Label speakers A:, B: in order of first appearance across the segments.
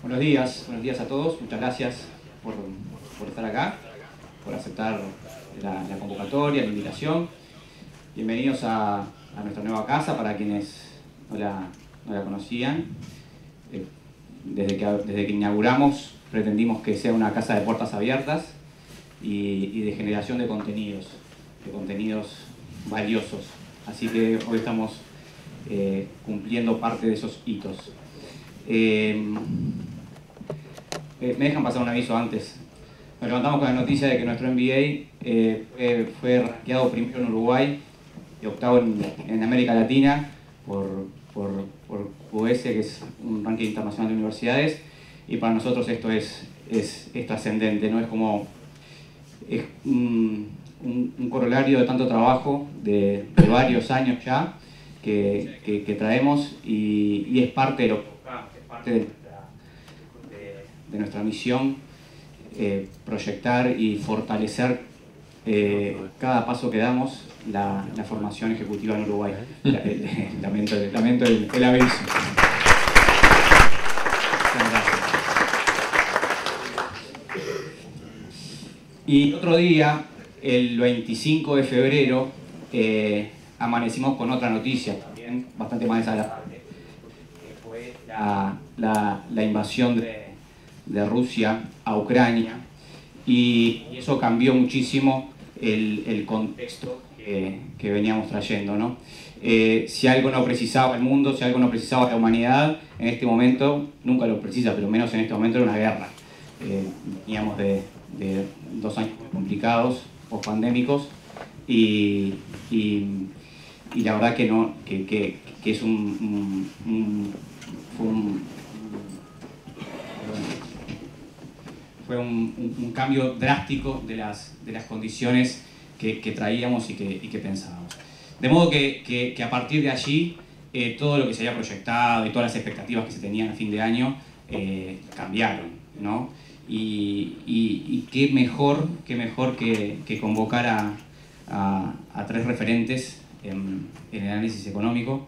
A: Buenos días, buenos días a todos, muchas gracias por, estar acá, por aceptar la, convocatoria, la invitación. Bienvenidos a, nuestra nueva casa para quienes no la, conocían. Eh, desde que, inauguramos pretendimos que sea una casa de puertas abiertas y de generación de contenidos de contenidos valiosos. Así que hoy estamos eh, cumpliendo parte de esos hitos. Em, eh, me dejan pasar un aviso antes. Nos levantamos con la noticia de que nuestro MBA eh, fue rankeado primero en Uruguay y octavo en, América Latina por, por, QS, que es un ranking internacional de universidades. Y para nosotros esto es, es, trascendente, ¿no? Es como es, un un, corolario de tanto trabajo, de, varios años ya, que, traemos y, es parte de lo de, nuestra misión eh, proyectar y fortalecer eh, cada paso que damos la, formación ejecutiva en Uruguay. lamento, el, el, aviso. Y otro día, el 25 de febrero eh, amanecimos con otra noticia también bastante más desagradable. Fue la, invasión de, Rusia a Ucrania y eso cambió muchísimo el, contexto que, veníamos trayendo. Eh, si algo no precisaba el mundo, si algo no precisaba la humanidad, en este momento, nunca lo precisa, pero menos en este momento era una guerra. Eh, veníamos de, de dos años muy complicados, pandémicos y, y, la verdad que, no, que, es un, fue un cambio drástico de las, condiciones que, traíamos y que, pensábamos. De modo que, a partir de allí, eh, todo lo que se había proyectado y todas las expectativas que se tenían a fin de año eh, cambiaron. ¿no? y, qué mejor, mejor que, que convocar a, tres referentes en, el análisis económico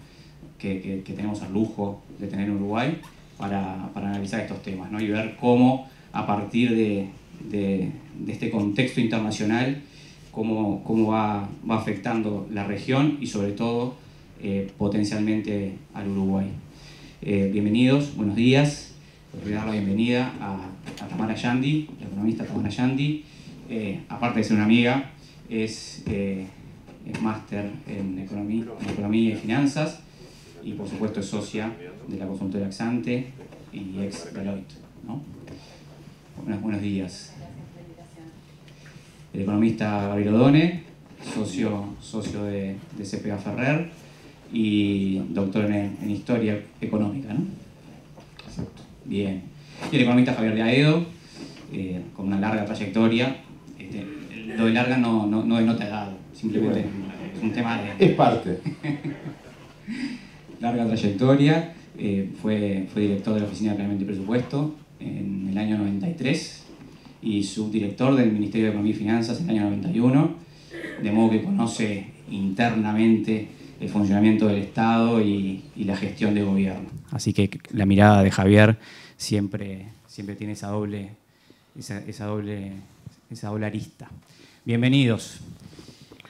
A: que, tenemos al lujo de tener en Uruguay para, analizar estos temas ¿no? y ver cómo a partir de, este contexto internacional cómo, va, afectando la región y sobre todo eh, potencialmente al Uruguay. Eh, bienvenidos, buenos días. Voy a dar la bienvenida a Tamara Yandi, la economista Tamara Yandi, eh, aparte de ser una amiga, es, eh, es máster en economía, y finanzas y por supuesto es socia de la consultora Axante y ex Deloitte. ¿no? Buenos, días. El economista Gabriel Odone, socio, socio de, CPA Ferrer y doctor en, Historia Económica. ¿no? Bien y el economista Javier De eh, con una larga trayectoria. Este, lo de larga no, no, no denota simplemente es un tema de... Es parte. larga trayectoria, eh, fue, fue director de la Oficina de Planeamiento y Presupuesto en el año 93 y subdirector del Ministerio de Economía y Finanzas en el año 91, de modo que conoce internamente el funcionamiento del Estado y, y la gestión de gobierno. Así que la mirada de Javier siempre, siempre tiene esa doble, esa, doble, esa arista. Bienvenidos.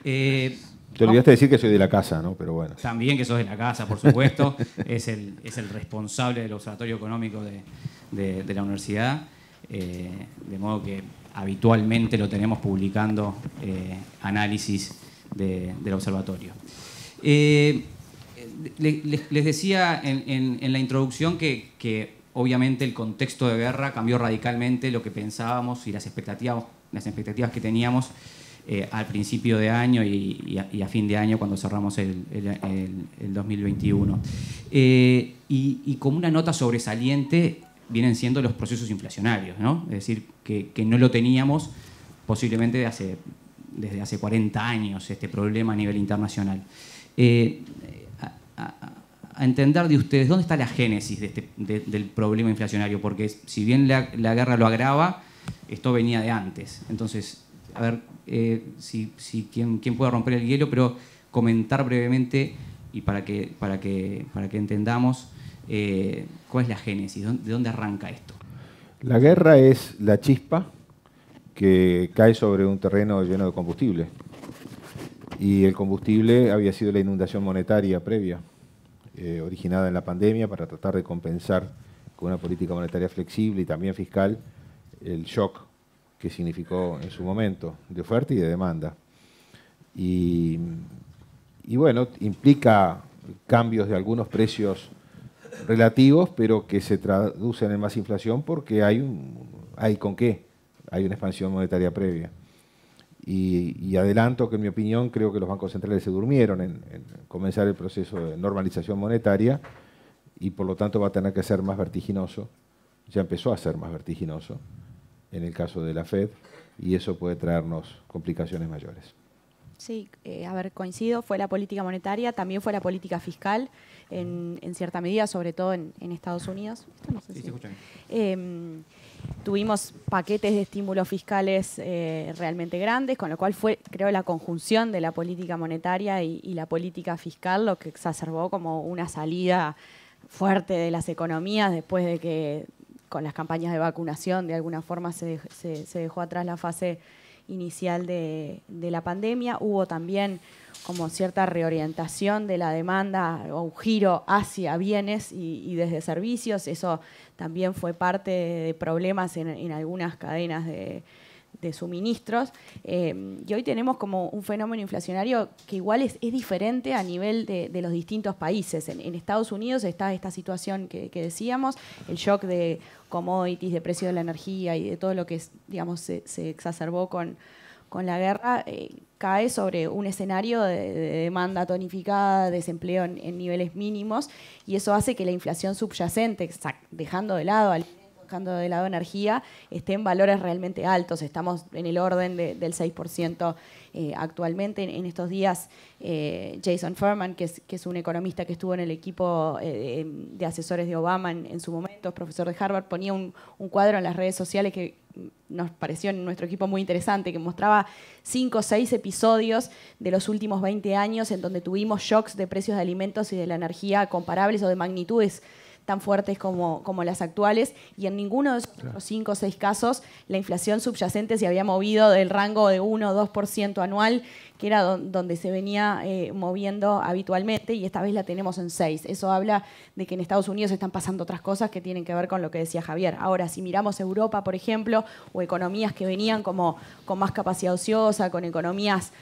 A: Eh, te olvidaste de decir que soy de la casa, ¿no? Pero bueno. También que sos de la casa, por supuesto. es, el, responsable del Observatorio Económico de, la universidad. Eh, de modo que habitualmente lo tenemos publicando eh, análisis del observatorio. les, decía en, la introducción que Obviamente el contexto de guerra cambió radicalmente lo que pensábamos y las expectativas, las expectativas que teníamos eh, al principio de año y, a, fin de año cuando cerramos el, 2021. Eh, y, como una nota sobresaliente vienen siendo los procesos inflacionarios, ¿no? Es decir, que, no lo teníamos posiblemente desde hace 40 años este problema a nivel internacional. Eh, a entender de ustedes dónde está la génesis este, del problema inflacionario, porque si bien la, guerra lo agrava, esto venía de antes. Entonces, a ver eh, si, si quién, quien puede romper el hielo, pero comentar brevemente y para que, para que, para que entendamos eh, cuál es la génesis, de dónde arranca esto.
B: La guerra es la chispa que cae sobre un terreno lleno de combustible. Y el combustible había sido la inundación monetaria previa. Eh, originada en la pandemia para tratar de compensar con una política monetaria flexible y también fiscal el shock que significó en su momento de oferta y de demanda. Y, bueno, implica cambios de algunos precios relativos, pero que se traducen en más inflación porque hay, un, hay con qué, hay una expansión monetaria previa. Y, adelanto que, en mi opinión, creo que los bancos centrales se durmieron en, comenzar el proceso de normalización monetaria y por lo tanto va a tener que ser más vertiginoso. Ya empezó a ser más vertiginoso en el caso de la Fed y eso puede traernos complicaciones mayores.
C: Sí, eh, a ver, coincido, fue la política monetaria, también fue la política fiscal, en, cierta medida, sobre todo en, Estados Unidos tuvimos paquetes de estímulos fiscales eh, realmente grandes, con lo cual fue, creo, la conjunción de la política monetaria y, la política fiscal lo que exacerbó como una salida fuerte de las economías después de que con las campañas de vacunación de alguna forma se, se, se dejó atrás la fase inicial de, de la pandemia. Hubo también como cierta reorientación de la demanda o un giro hacia bienes y, desde servicios. Eso también fue parte de problemas en, algunas cadenas de, suministros. Em, y hoy tenemos como un fenómeno inflacionario que igual es, diferente a nivel de, los distintos países. En, Estados Unidos está esta situación que, decíamos, el shock de commodities, de precio de la energía y de todo lo que digamos, se exacerbó con, con la guerra eh, cae sobre un escenario de, demanda tonificada, desempleo en, niveles mínimos, y eso hace que la inflación subyacente, dejando de lado al dejando de lado energía, esté en valores realmente altos, estamos en el orden del 6% eh, actualmente. En, estos días, eh, Jason Furman, que es, un economista que estuvo en el equipo eh, de asesores de Obama en, su momento, profesor de Harvard, ponía un, cuadro en las redes sociales que nos pareció en nuestro equipo muy interesante, que mostraba cinco o seis episodios de los últimos 20 años en donde tuvimos shocks de precios de alimentos y de la energía comparables o de magnitudes tan fuertes como, como las actuales y en ninguno de esos cinco o seis casos la inflación subyacente se había movido del rango de 1 o 2% anual, que era donde se venía eh, moviendo habitualmente y esta vez la tenemos en 6. Eso habla de que en Estados Unidos están pasando otras cosas que tienen que ver con lo que decía Javier. Ahora, si miramos Europa, por ejemplo, o economías que venían como con más capacidad ociosa, con economías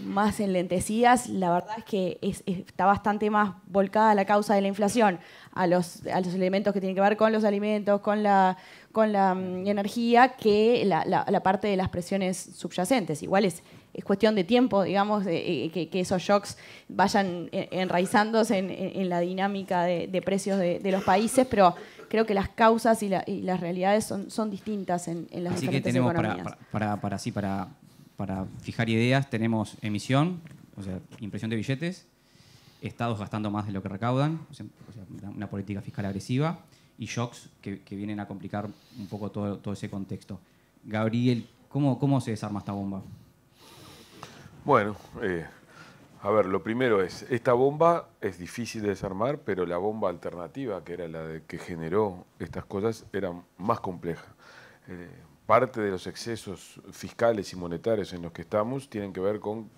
C: más enlentecidas, la verdad es que está bastante más volcada a la causa de la inflación a los, elementos que tienen que ver con los alimentos, con la, mm, energía, que la, parte de las presiones subyacentes. Igual es, cuestión de tiempo, digamos, eh, eh, que, esos shocks vayan eh, enraizándose en, la dinámica de, precios de, los países, pero creo que las causas y, las realidades son, distintas en, las Así que tenemos Para, para,
A: para, para para fijar ideas, tenemos emisión, o sea, impresión de billetes, estados gastando más de lo que recaudan, una política fiscal agresiva, y shocks que, vienen a complicar un poco todo, ese contexto. Gabriel, ¿cómo, se desarma esta bomba? Bueno,
D: eh, a ver, lo primero es, esta bomba es difícil de desarmar, pero la bomba alternativa, que era la de, que generó estas cosas, era más compleja. Eh, parte de los excesos fiscales y monetarios en los que estamos tienen que ver con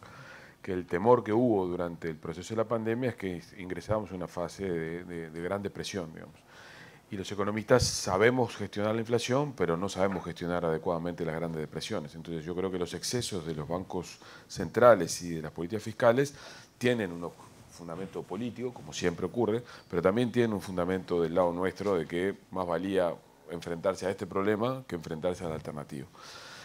D: que el temor que hubo durante el proceso de la pandemia es que ingresamos a una fase de, gran depresión, digamos. Y los economistas sabemos gestionar la inflación, pero no sabemos gestionar adecuadamente las grandes depresiones. Entonces yo creo que los excesos de los bancos centrales y de las políticas fiscales tienen un fundamento político, como siempre ocurre, pero también tienen un fundamento del lado nuestro de que más valía enfrentarse a este problema que enfrentarse a la alternativa.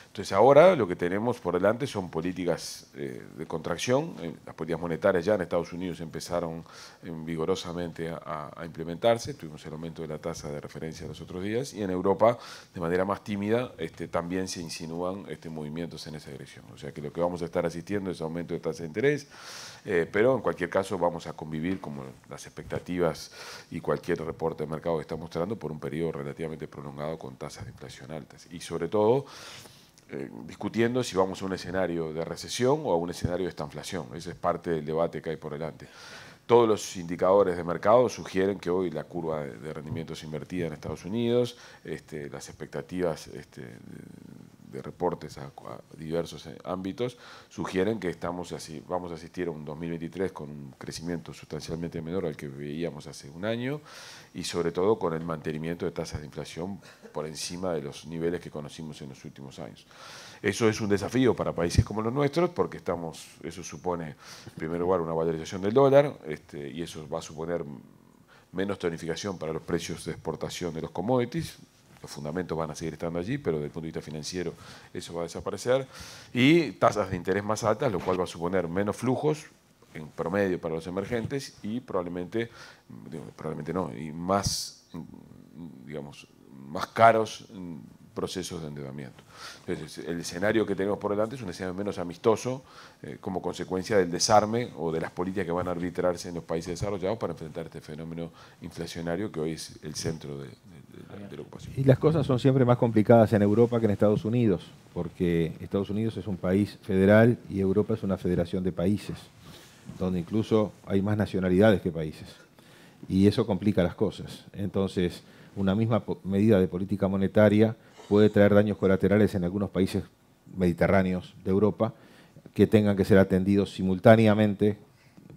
D: Entonces ahora lo que tenemos por delante son políticas eh, de contracción, eh, las políticas monetarias ya en Estados Unidos empezaron eh, vigorosamente a, implementarse, tuvimos el aumento de la tasa de referencia los otros días y en Europa de manera más tímida este, también se insinúan este, movimientos en esa dirección. O sea que lo que vamos a estar asistiendo es aumento de tasa de interés, eh, pero en cualquier caso vamos a convivir como las expectativas y cualquier reporte de mercado está mostrando por un periodo relativamente prolongado con tasas de inflación altas. Y sobre todo eh, discutiendo si vamos a un escenario de recesión o a un escenario de estanflación. Ese es parte del debate que hay por delante. Todos los indicadores de mercado sugieren que hoy la curva de rendimientos invertida en Estados Unidos, este, las expectativas este, de reportes a, diversos eh, ámbitos sugieren que estamos así, vamos a asistir a un 2023 con un crecimiento sustancialmente menor al que veíamos hace un año y sobre todo con el mantenimiento de tasas de inflación por encima de los niveles que conocimos en los últimos años. Eso es un desafío para países como los nuestros porque estamos, eso supone en primer lugar una valorización del dólar este, y eso va a suponer menos tonificación para los precios de exportación de los commodities, los fundamentos van a seguir estando allí, pero desde el punto de vista financiero eso va a desaparecer, y tasas de interés más altas, lo cual va a suponer menos flujos en promedio para los emergentes y probablemente, probablemente no, y más, digamos, más caros procesos de endeudamiento. Entonces, el escenario que tenemos por delante es un escenario menos amistoso eh, como consecuencia del desarme o de las políticas que van a arbitrarse en los países desarrollados para enfrentar este fenómeno inflacionario que hoy es el centro de
B: y las cosas son siempre más complicadas en Europa que en Estados Unidos, porque Estados Unidos es un país federal y Europa es una federación de países, donde incluso hay más nacionalidades que países. Y eso complica las cosas. Entonces, una misma medida de política monetaria puede traer daños colaterales en algunos países mediterráneos de Europa que tengan que ser atendidos simultáneamente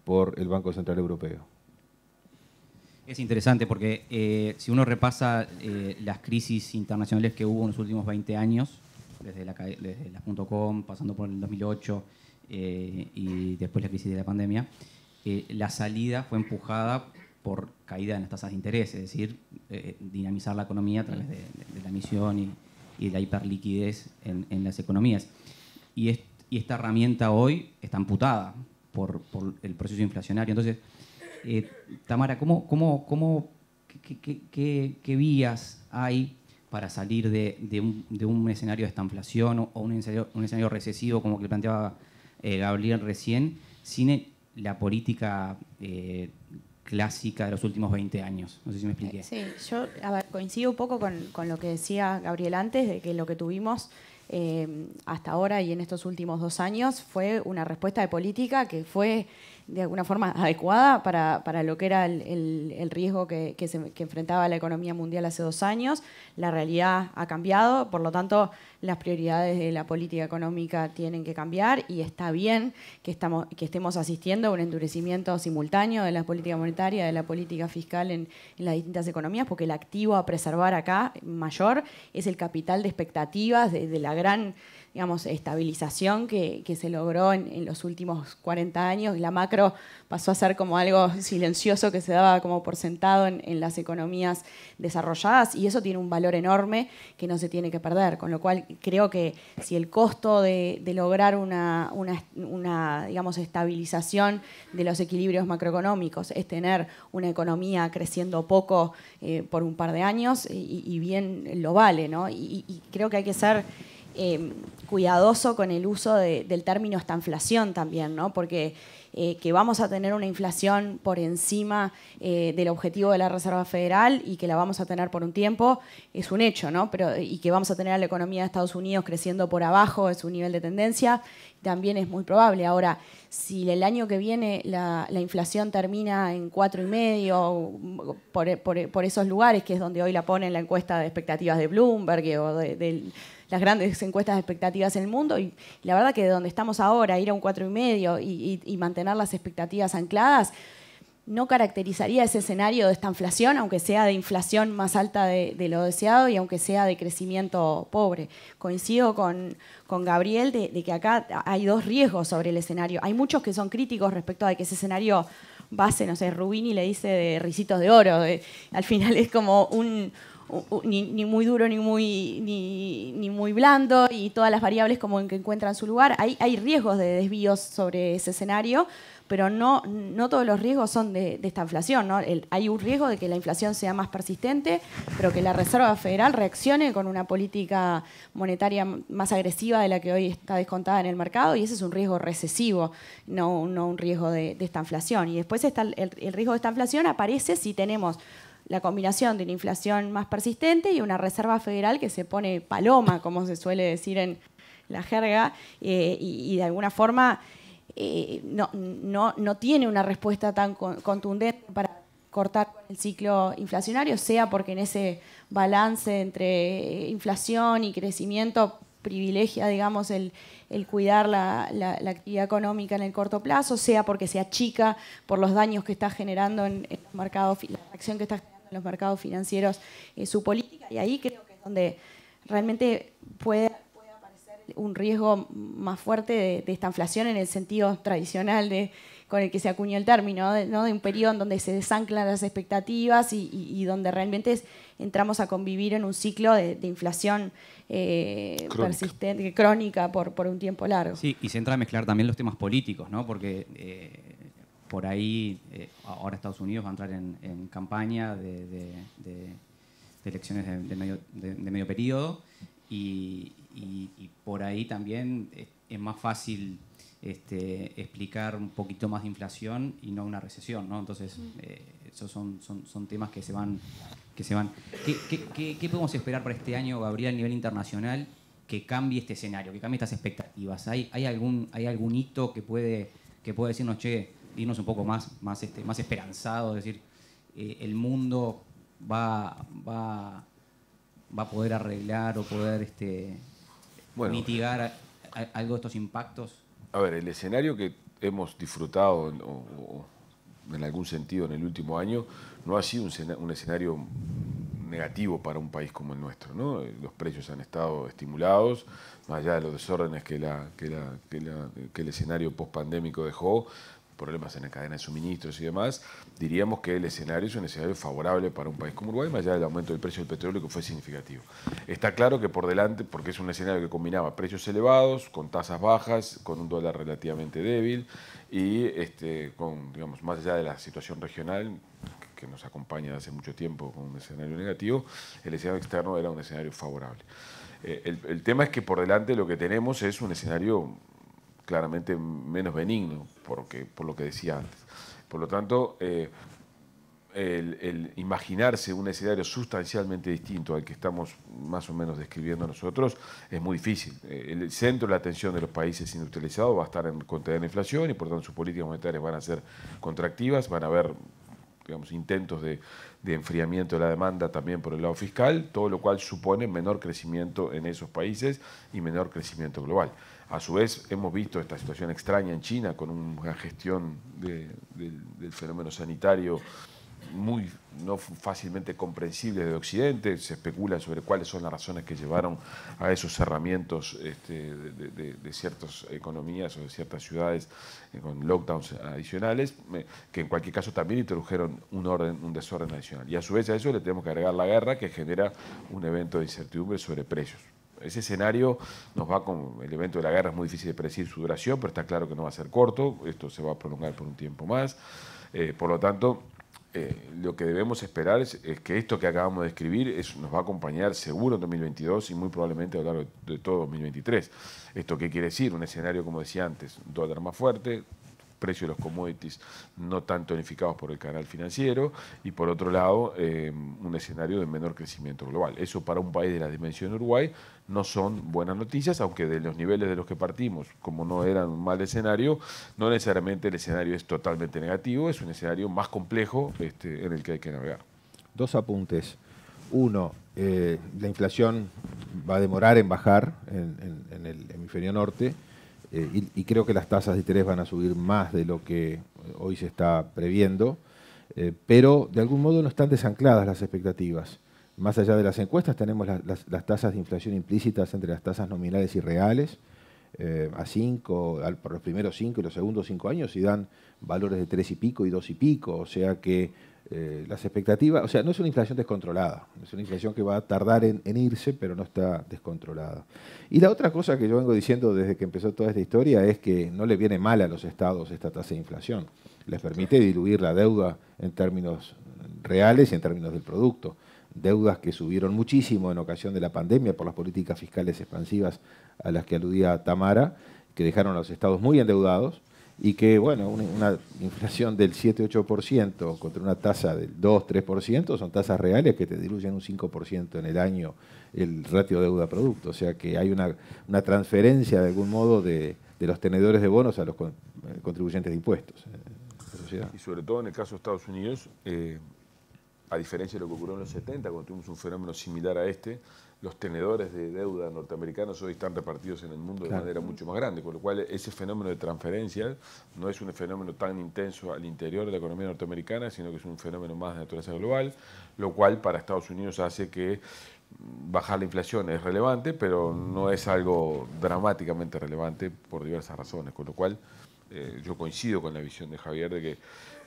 B: por el Banco Central Europeo.
A: Es interesante porque eh, si uno repasa eh, las crisis internacionales que hubo en los últimos 20 años, desde la, .com, pasando por el 2008 eh, y después la crisis de la pandemia, la salida fue empujada por caída en las tasas de interés, es decir, dinamizar la economía a través de, la emisión y, la hiperliquidez en, en las economías. Y, esta herramienta hoy está amputada por el proceso inflacionario. Entonces, eh, Tamara, ¿cómo, qué, vías hay para salir de, un, escenario de estanflación o, o un, escenario, recesivo como que planteaba eh, Gabriel recién, sin la política eh, clásica de los últimos 20 años? No sé si me expliqué. Sí,
C: yo coincido un poco con, lo que decía Gabriel antes, de que lo que tuvimos... hasta ahora y en estos últimos dos años fue una respuesta de política que fue de alguna forma adecuada para, lo que era el, riesgo que, se, enfrentaba la economía mundial hace dos años. La realidad ha cambiado, por lo tanto las prioridades de la política económica tienen que cambiar y está bien que, estamos, que estemos asistiendo a un endurecimiento simultáneo de la política monetaria, de la política fiscal en, las distintas economías, porque el activo a preservar acá mayor es el capital de expectativas de la gran digamos, estabilización que, se logró en, los últimos 40 años. La macro pasó a ser como algo silencioso que se daba como por sentado en, las economías desarrolladas y eso tiene un valor enorme que no se tiene que perder, con lo cual creo que si el costo de, lograr una, digamos, estabilización de los equilibrios macroeconómicos es tener una economía creciendo poco eh, por un par de años y, bien lo vale, ¿no? y creo que hay que ser... Eh, cuidadoso con el uso del término inflación también, ¿no? porque eh, que vamos a tener una inflación por encima eh, del objetivo de la Reserva Federal y que la vamos a tener por un tiempo, es un hecho, ¿no? Pero, y que vamos a tener la economía de Estados Unidos creciendo por abajo es su nivel de tendencia, también es muy probable. Ahora, si el año que viene la, inflación termina en cuatro y medio por, esos lugares, que es donde hoy la ponen la encuesta de expectativas de Bloomberg o de, del las grandes encuestas de expectativas en el mundo y la verdad que de donde estamos ahora, ir a un 4,5 y, y, y mantener las expectativas ancladas, no caracterizaría ese escenario de esta inflación, aunque sea de inflación más alta de, lo deseado y aunque sea de crecimiento pobre. Coincido con, con Gabriel de, que acá hay dos riesgos sobre el escenario. Hay muchos que son críticos respecto a que ese escenario base, no sé, Rubini le dice de risitos de oro. al final es como un, ni, muy duro ni muy, ni, muy blando y todas las variables como en que encuentran su lugar. Hay, hay riesgos de desvíos sobre ese escenario, pero no, no todos los riesgos son de, esta inflación. ¿no? hay un riesgo de que la inflación sea más persistente, pero que la Reserva Federal reaccione con una política monetaria más agresiva de la que hoy está descontada en el mercado, y ese es un riesgo recesivo, no, no un riesgo de, esta inflación. Y después está el, el riesgo de esta inflación aparece si tenemos la combinación de una inflación más persistente y una reserva federal que se pone paloma, como se suele decir en la jerga, eh, y, de alguna forma eh, no, no, tiene una respuesta tan contundente para cortar el ciclo inflacionario, sea porque en ese balance entre eh, inflación y crecimiento privilegia, digamos, el, cuidar la, la, actividad económica en el corto plazo, sea porque se achica por los daños que está generando en, el mercado, la acción que está los mercados financieros eh, su política y ahí creo que es donde realmente puede, aparecer un riesgo más fuerte de, esta inflación en el sentido tradicional de, con el que se acuñó el término, de, un periodo en donde se desanclan las expectativas y, donde realmente entramos a convivir en un ciclo de, inflación eh, persistente, crónica por, un tiempo largo.
A: Sí, y se entra a mezclar también los temas políticos, ¿no? porque eh, por ahí, eh, ahora Estados Unidos va a entrar en, campaña de, elecciones de, medio, periodo y, por ahí también es, más fácil este, explicar un poquito más de inflación y no una recesión, ¿no? Entonces, eh, esos son, son, temas que se van. Que se van. ¿Qué, podemos esperar para este año, Gabriel, a nivel internacional? que cambie este escenario, que cambie estas expectativas. ¿Hay, hay, algún, hay algún hito que puede, que puede decirnos, che, irnos un poco más, más, este, más esperanzados, es decir, eh, el mundo va, va, a poder arreglar o poder este, mitigar algo de estos impactos?
D: A ver, el escenario que hemos disfrutado en, algún sentido en el último año no ha sido un, escenario negativo para un país como el nuestro. Eh, los precios han estado estimulados, más allá de los desórdenes que, la, que, el escenario post dejó, problemas en la cadena de suministros y demás, diríamos que el escenario es un escenario favorable para un país como Uruguay, más allá del aumento del precio del petróleo que fue significativo. Está claro que por delante, porque es un escenario que combinaba precios elevados, con tasas bajas, con un dólar relativamente débil y este, con, digamos, más allá de la situación regional, que nos acompaña hace mucho tiempo con un escenario negativo, el escenario externo era un escenario favorable. Eh, el, el, tema es que por delante lo que tenemos es un escenario claramente menos benigno, por lo que decía antes. Por lo tanto, eh, el, imaginarse un escenario sustancialmente distinto al que estamos más o menos describiendo nosotros es muy difícil. Eh, el centro de la atención de los países industrializados va a estar en de la inflación y por tanto sus políticas monetarias van a ser contractivas, van a haber intentos de, de enfriamiento de la demanda también por el lado fiscal, todo lo cual supone menor crecimiento en esos países y menor crecimiento global. A su vez, hemos visto esta situación extraña en China con una gestión del fenómeno sanitario muy no fácilmente comprensible de Occidente, se especula sobre cuáles son las razones que llevaron a esos cerramientos este, de, ciertas economías o de ciertas ciudades eh, con lockdowns adicionales, que en cualquier caso también introdujeron un, orden, un desorden adicional. Y a su vez a eso le tenemos que agregar la guerra que genera un evento de incertidumbre sobre precios ese escenario nos va con el evento de la guerra, es muy difícil de predecir su duración, pero está claro que no va a ser corto, esto se va a prolongar por un tiempo más. Eh, por lo tanto, eh, lo que debemos esperar es, que esto que acabamos de escribir nos va a acompañar seguro en 2022 y muy probablemente a lo largo de todo 2023. ¿Esto qué quiere decir? Un escenario, como decía antes, dólar más fuerte, precio de los commodities no tan tonificados por el canal financiero y por otro lado eh, un escenario de menor crecimiento global. Eso para un país de la dimensión Uruguay no son buenas noticias, aunque de los niveles de los que partimos, como no era un mal escenario, no necesariamente el escenario es totalmente negativo, es un escenario más complejo este, en el que hay que navegar.
B: Dos apuntes. Uno, eh, la inflación va a demorar en bajar en, el hemisferio norte eh, y, creo que las tasas de interés van a subir más de lo que hoy se está previendo, eh, pero de algún modo no están desancladas las expectativas. Más allá de las encuestas, tenemos las, tasas de inflación implícitas entre las tasas nominales y reales, eh, a 5, por los primeros cinco y los segundos cinco años, y dan valores de tres y pico y dos y pico, o sea que eh, las expectativas, o sea, no es una inflación descontrolada, es una inflación que va a tardar en, irse, pero no está descontrolada. Y la otra cosa que yo vengo diciendo desde que empezó toda esta historia es que no le viene mal a los estados esta tasa de inflación, les permite diluir la deuda en términos reales y en términos del producto deudas que subieron muchísimo en ocasión de la pandemia por las políticas fiscales expansivas a las que aludía Tamara, que dejaron a los estados muy endeudados y que, bueno, una, inflación del 7-8% contra una tasa del 2-3% son tasas reales que te diluyen un 5% en el año el ratio deuda-producto. O sea que hay una, una transferencia de algún modo de, los tenedores de bonos a los eh, contribuyentes de impuestos. Eh,
D: y sobre todo en el caso de Estados Unidos, eh, a diferencia de lo que ocurrió en los 70, cuando tuvimos un fenómeno similar a este, los tenedores de deuda norteamericanos hoy están repartidos en el mundo de manera mucho más grande, con lo cual ese fenómeno de transferencia no es un fenómeno tan intenso al interior de la economía norteamericana, sino que es un fenómeno más de naturaleza global, lo cual para Estados Unidos hace que bajar la inflación es relevante, pero no es algo dramáticamente relevante por diversas razones, con lo cual eh, yo coincido con la visión de Javier de que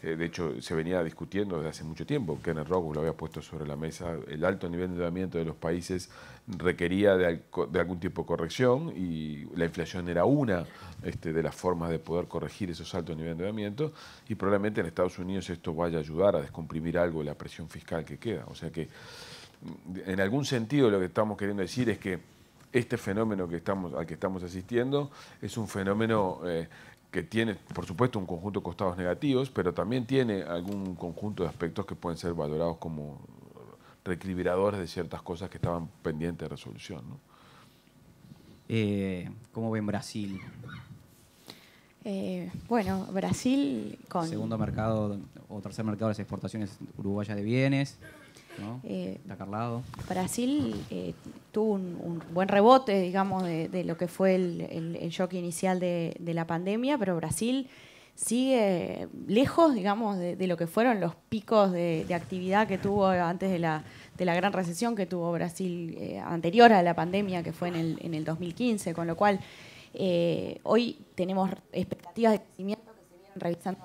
D: eh, de hecho, se venía discutiendo desde hace mucho tiempo, Kenneth Rockwood lo había puesto sobre la mesa, el alto nivel de endeudamiento de los países requería de, algún tipo de corrección y la inflación era una este, de las formas de poder corregir esos altos niveles de endeudamiento y probablemente en Estados Unidos esto vaya a ayudar a descomprimir algo de la presión fiscal que queda. O sea que, mm, en algún sentido, lo que estamos queriendo decir es que este fenómeno al que estamos asistiendo es un fenómeno eh, que tiene, por supuesto, un conjunto de costados negativos, pero también tiene algún conjunto de aspectos que pueden ser valorados como reequilibradores de ciertas cosas que estaban pendientes de resolución. ¿no?
A: Eh, ¿Cómo ven Brasil?
C: Eh, bueno, Brasil con... Segundo
A: mercado o tercer mercado de las exportaciones uruguayas de bienes.
C: Eh, Brasil eh, tuvo un, buen rebote, digamos, de, lo que fue el, shock inicial de, la pandemia, pero Brasil sigue lejos, digamos, de, lo que fueron los picos de, actividad que tuvo antes de la, gran recesión que tuvo Brasil eh, anterior a la pandemia, que fue en el, en el 2015, con lo cual hoy tenemos expectativas de crecimiento que se vienen revisando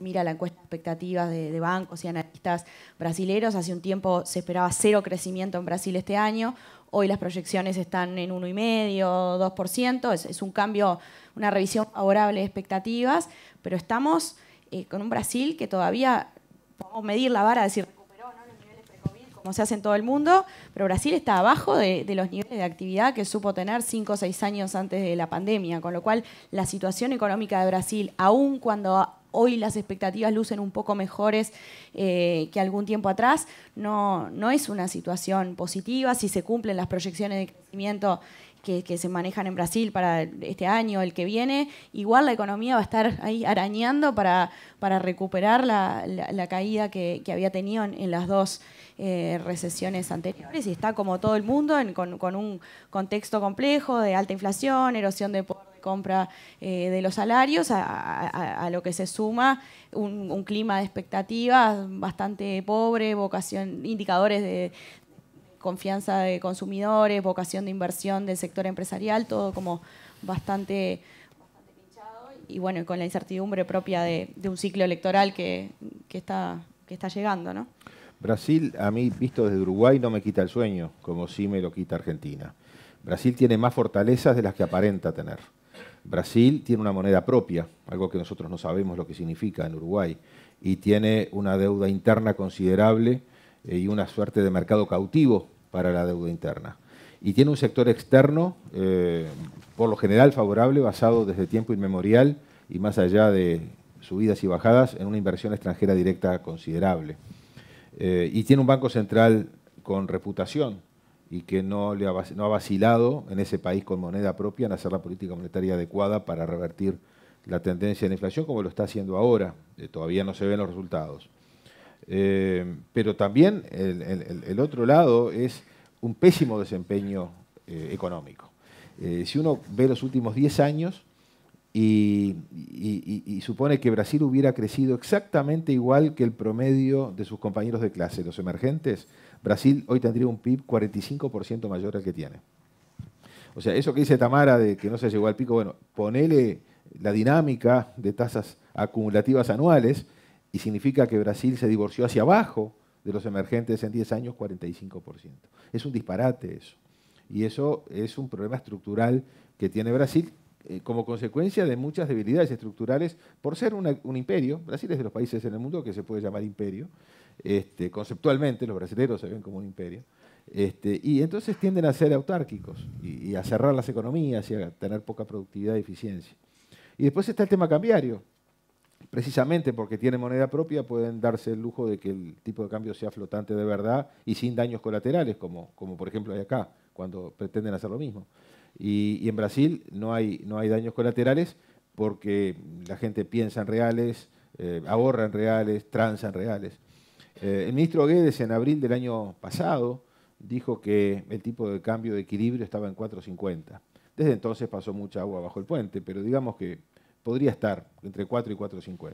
C: mira la encuesta de expectativas de, bancos y analistas brasileros, hace un tiempo se esperaba cero crecimiento en Brasil este año, hoy las proyecciones están en 1,5, 2%, es, es un cambio, una revisión favorable de expectativas, pero estamos eh, con un Brasil que todavía podemos medir la vara, decir recuperó los niveles pre-COVID como se hace en todo el mundo, pero Brasil está abajo de, los niveles de actividad que supo tener 5 o 6 años antes de la pandemia, con lo cual la situación económica de Brasil, aun cuando hoy las expectativas lucen un poco mejores eh, que algún tiempo atrás, no, no es una situación positiva. Si se cumplen las proyecciones de crecimiento que, se manejan en Brasil para este año, el que viene, igual la economía va a estar ahí arañando para, para recuperar la, caída que, había tenido en, las dos eh, recesiones anteriores y está como todo el mundo en, con, con, un contexto complejo de alta inflación, erosión de poder compra eh, de los salarios, a, lo que se suma un, clima de expectativas bastante pobre, vocación, indicadores de, confianza de consumidores, vocación de inversión del sector empresarial, todo como bastante, pinchado y bueno, con la incertidumbre propia de, un ciclo electoral que, está, que está llegando, ¿no?
B: Brasil, a mí, visto desde Uruguay, no me quita el sueño, como sí me lo quita Argentina. Brasil tiene más fortalezas de las que aparenta tener. Brasil tiene una moneda propia, algo que nosotros no sabemos lo que significa en Uruguay, y tiene una deuda interna considerable eh, y una suerte de mercado cautivo para la deuda interna. Y tiene un sector externo, eh, por lo general favorable, basado desde tiempo inmemorial y más allá de subidas y bajadas, en una inversión extranjera directa considerable. Eh, y tiene un Banco Central con reputación, y que no, ha, vacilado en ese país con moneda propia en hacer la política monetaria adecuada para revertir la tendencia de la inflación como lo está haciendo ahora. Eh, todavía no se ven los resultados. Eh, pero también el, otro lado es un pésimo desempeño eh, económico. si uno ve los últimos 10 años y, supone que Brasil hubiera crecido exactamente igual que el promedio de sus compañeros de clase, los emergentes, Brasil hoy tendría un PIB 45% mayor al que tiene. O sea, eso que dice Tamara de que no se llegó al pico, bueno, ponele la dinámica de tasas acumulativas anuales y significa que Brasil se divorció hacia abajo de los emergentes en 10 años 45%. Es un disparate eso. Y eso es un problema estructural que tiene Brasil, eh, como consecuencia de muchas debilidades estructurales por ser un imperio. Brasil es de los países en el mundo que se puede llamar imperio. Este, conceptualmente, los brasileños se ven como un imperio. Este, y entonces tienden a ser autárquicos y, a cerrar las economías y a tener poca productividad y eficiencia. Y después está el tema cambiario. Precisamente porque tienen moneda propia pueden darse el lujo de que el tipo de cambio sea flotante de verdad y sin daños colaterales, como por ejemplo hay acá, cuando pretenden hacer lo mismo. Y, en Brasil no hay, no hay daños colaterales porque la gente piensa en reales, eh, ahorra en reales, transa en reales. Eh, el ministro Guedes en abril del año pasado dijo que el tipo de cambio de equilibrio estaba en 4.50. Desde entonces pasó mucha agua bajo el puente, pero digamos que podría estar entre 4 y 4.50.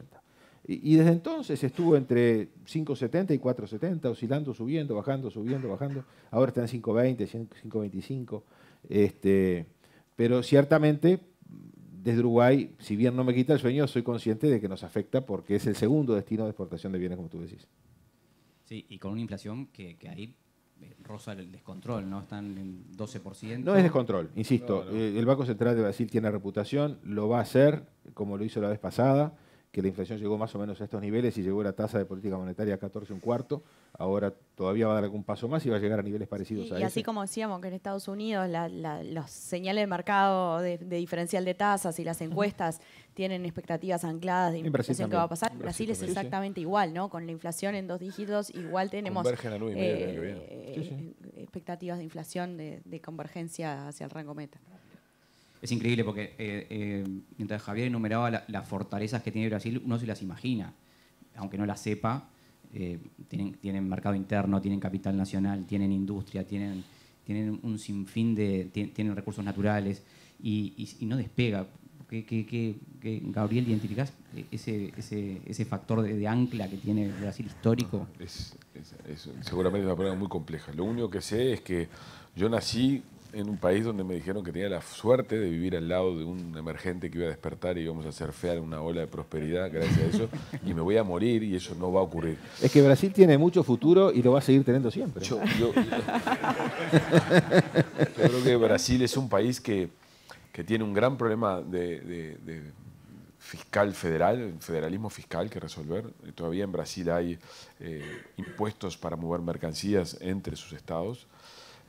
B: Y, y, desde entonces estuvo entre 5.70 y 4.70, oscilando, subiendo, bajando, subiendo, bajando. Ahora está en 5.20, 5.25. Este, pero ciertamente, desde Uruguay, si bien no me quita el sueño, soy consciente de que nos afecta porque es el segundo destino de exportación de bienes, como tú decís.
A: Sí, y con una inflación que, ahí eh, roza el descontrol, ¿no? Están en 12%. No es descontrol, insisto.
B: Eh, el Banco Central de Brasil tiene reputación, lo va a hacer, como lo hizo la vez pasada que la inflación llegó más o menos a estos niveles y llegó la tasa de política monetaria a 14 un cuarto. Ahora todavía va a dar algún paso más y va a llegar a niveles parecidos a a Y así
C: como decíamos que en Estados Unidos la, los señales de mercado de, diferencial de tasas y las encuestas tienen expectativas ancladas de inflación que va a pasar. Brasil, es exactamente igual, ¿no? Con la inflación en dos dígitos, igual tenemos eh,
A: eh,
C: expectativas de inflación de convergencia hacia el rango meta
A: es increíble porque eh, eh, mientras Javier enumeraba las fortalezas que tiene Brasil, uno se las imagina, aunque no las sepa. Eh, tienen, mercado interno, tienen capital nacional, tienen industria, tienen, un sinfín de. tienen recursos naturales y, no despega. ¿Qué Gabriel, identificás ese, ese, ese factor de, ancla que tiene Brasil histórico? Es, es,
D: seguramente una pregunta muy compleja. Lo único que sé es que yo nací en un país donde me dijeron que tenía la suerte de vivir al lado de un emergente que iba a despertar y íbamos a hacer en una ola de prosperidad gracias a eso, y me voy a morir y eso no va a ocurrir.
B: Es que Brasil tiene mucho futuro y lo va a seguir teniendo siempre. Yo, creo que Brasil
D: es un país que, que tiene un gran problema de, fiscal federal, federalismo fiscal que resolver. Todavía en Brasil hay eh, impuestos para mover mercancías entre sus estados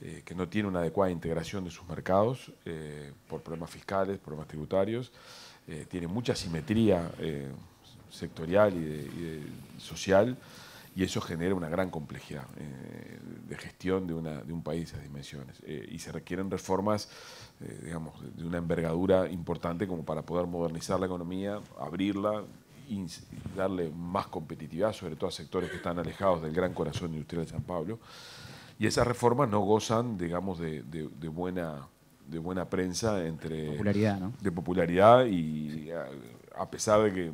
D: eh, que no tiene una adecuada integración de sus mercados eh, por problemas fiscales, problemas tributarios, eh, tiene mucha simetría sectorial y, social y eso genera una gran complejidad de gestión de, una, de, un país de esas dimensiones. y se requieren reformas, digamos, de una envergadura importante como para poder modernizar la economía, abrirla y darle más competitividad, sobre todo a sectores que están alejados del gran corazón industrial de San Pablo. Y esas reformas no gozan, digamos, de, buena de buena prensa entre popularidad, ¿no? de popularidad y eh, a, pesar de que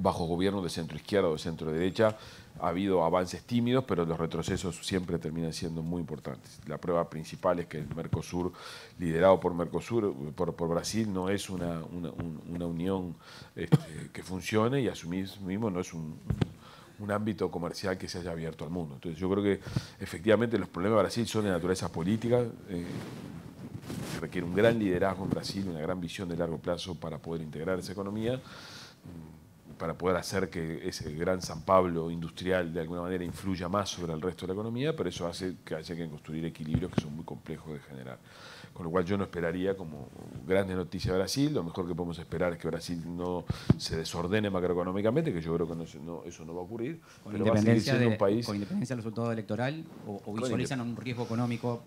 D: bajo gobierno de centro izquierda o de centro derecha ha habido avances tímidos, pero los retrocesos siempre terminan siendo muy importantes. La prueba principal es que el Mercosur, liderado por Mercosur, por, Brasil, no es una, una, unión este, que funcione y asumir mismo no es un, un ámbito comercial que se haya abierto al mundo. Entonces yo creo que efectivamente los problemas de Brasil son de naturaleza política, eh, requiere un gran liderazgo en Brasil, una gran visión de largo plazo para poder integrar esa economía, mm, para poder hacer que ese gran San Pablo industrial de alguna manera influya más sobre el resto de la economía, pero eso hace que haya que construir equilibrios que son muy complejos de generar. Con lo cual yo no esperaría como grandes noticias de Brasil. Lo mejor que podemos esperar es que Brasil no se desordene macroeconómicamente, que yo creo que no, eso no va a ocurrir. Con independencia, de, un país... con
A: independencia del resultado electoral o, visualizan un riesgo económico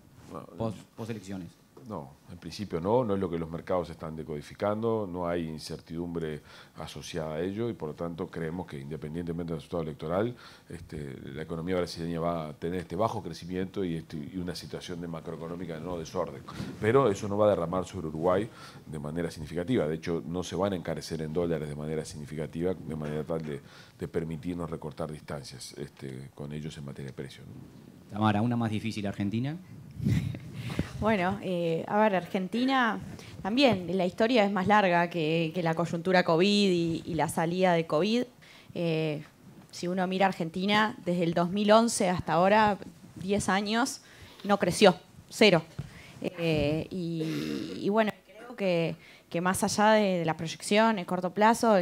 A: post-elecciones. No,
D: en principio no, no es lo que los mercados están decodificando, no hay incertidumbre asociada a ello y por lo tanto creemos que independientemente del resultado electoral, este, la economía brasileña va a tener este bajo crecimiento y, este, una situación de macroeconómica no desorden. Pero eso no va a derramar sobre Uruguay de manera significativa, de hecho no se van a encarecer en dólares de manera significativa, de manera tal de, permitirnos recortar distancias este, con ellos en
A: materia de precios. Tamara, una más difícil Argentina.
C: Bueno, eh, a ver, Argentina también, la historia es más larga que, la coyuntura COVID y, la salida de COVID. Eh, si uno mira Argentina, desde el 2011 hasta ahora, 10 años, no creció, cero. Eh, y, bueno, creo que, más allá de, la proyección en corto plazo,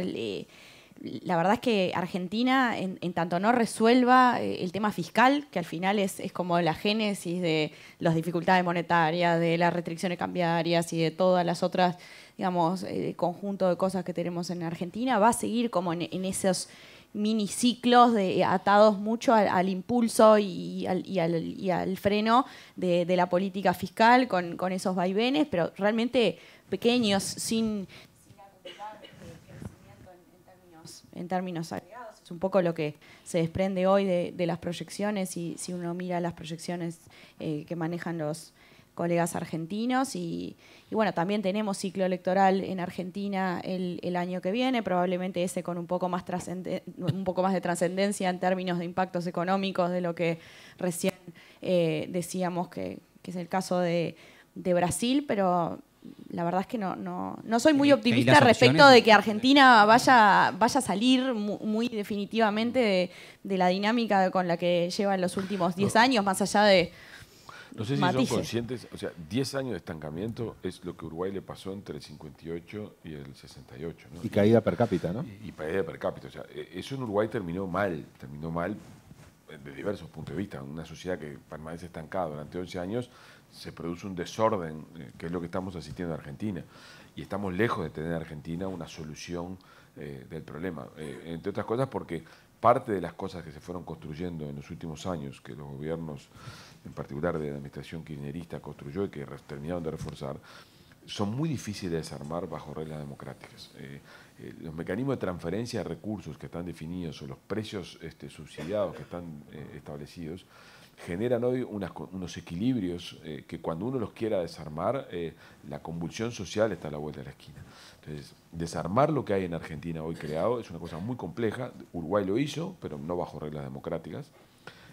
C: la verdad es que Argentina, en, tanto no resuelva eh, el tema fiscal, que al final es, como la génesis de las dificultades monetarias, de las restricciones cambiarias y de todas las otras, digamos, eh, conjunto de cosas que tenemos en Argentina, va a seguir como en, esos miniciclos de, eh, atados mucho al, impulso y al, freno de, la política fiscal con esos vaivenes, pero realmente pequeños, sin, en términos agregados. Es un poco lo que se desprende hoy de, las proyecciones y si uno mira las proyecciones eh, que manejan los colegas argentinos y, bueno, también tenemos ciclo electoral en Argentina el, año que viene, probablemente ese con un poco más, un poco más de trascendencia en términos de impactos económicos de lo que recién eh, decíamos que, es el caso de Brasil, pero la verdad es que no, no, no soy muy optimista respecto de que Argentina vaya, vaya a salir muy, definitivamente de, la dinámica con la que lleva en los últimos 10 años, más allá de... No sé
D: si son conscientes, o sea, 10 años de estancamiento es lo que Uruguay le pasó entre el 58 y el 68. Y caída per cápita, ¿no? Y, caída per cápita, o sea, e, eso en Uruguay terminó mal, terminó mal eh, de diversos puntos de vista. Una sociedad que permanece estancada durante 11 años se produce un desorden, eh, que es lo que estamos asistiendo en Argentina. Y estamos lejos de tener en Argentina una solución eh, del problema. Eh, entre otras cosas porque parte de las cosas que se fueron construyendo en los últimos años, que los gobiernos, en particular de la administración kirchnerista, construyó y que terminaron de reforzar, son muy difíciles de desarmar bajo reglas democráticas. los mecanismos de transferencia de recursos que están definidos o los precios este, subsidiados que están establecidos generan hoy unos equilibrios eh, que cuando uno los quiera desarmar, eh, la convulsión social está a la vuelta de la esquina. Entonces, desarmar lo que hay en Argentina hoy creado es una cosa muy compleja. Uruguay lo hizo, pero no bajo reglas democráticas.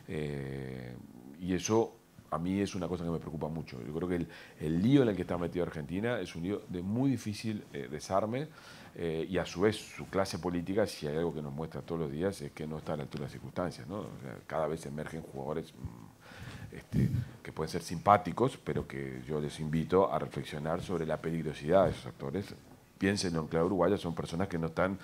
D: Eh, y eso a mí es una cosa que me preocupa mucho. Yo creo que el, el lío en el que está metido Argentina es un lío de muy difícil desarme eh, y a su vez su clase política, si hay algo que nos muestra todos los días, es que no está a la altura de las circunstancias. ¿no? cada vez emergen jugadores mm, este, que pueden ser simpáticos, pero que yo les invito a reflexionar sobre la peligrosidad de esos actores. Piensen en clave uruguaya, son personas que no están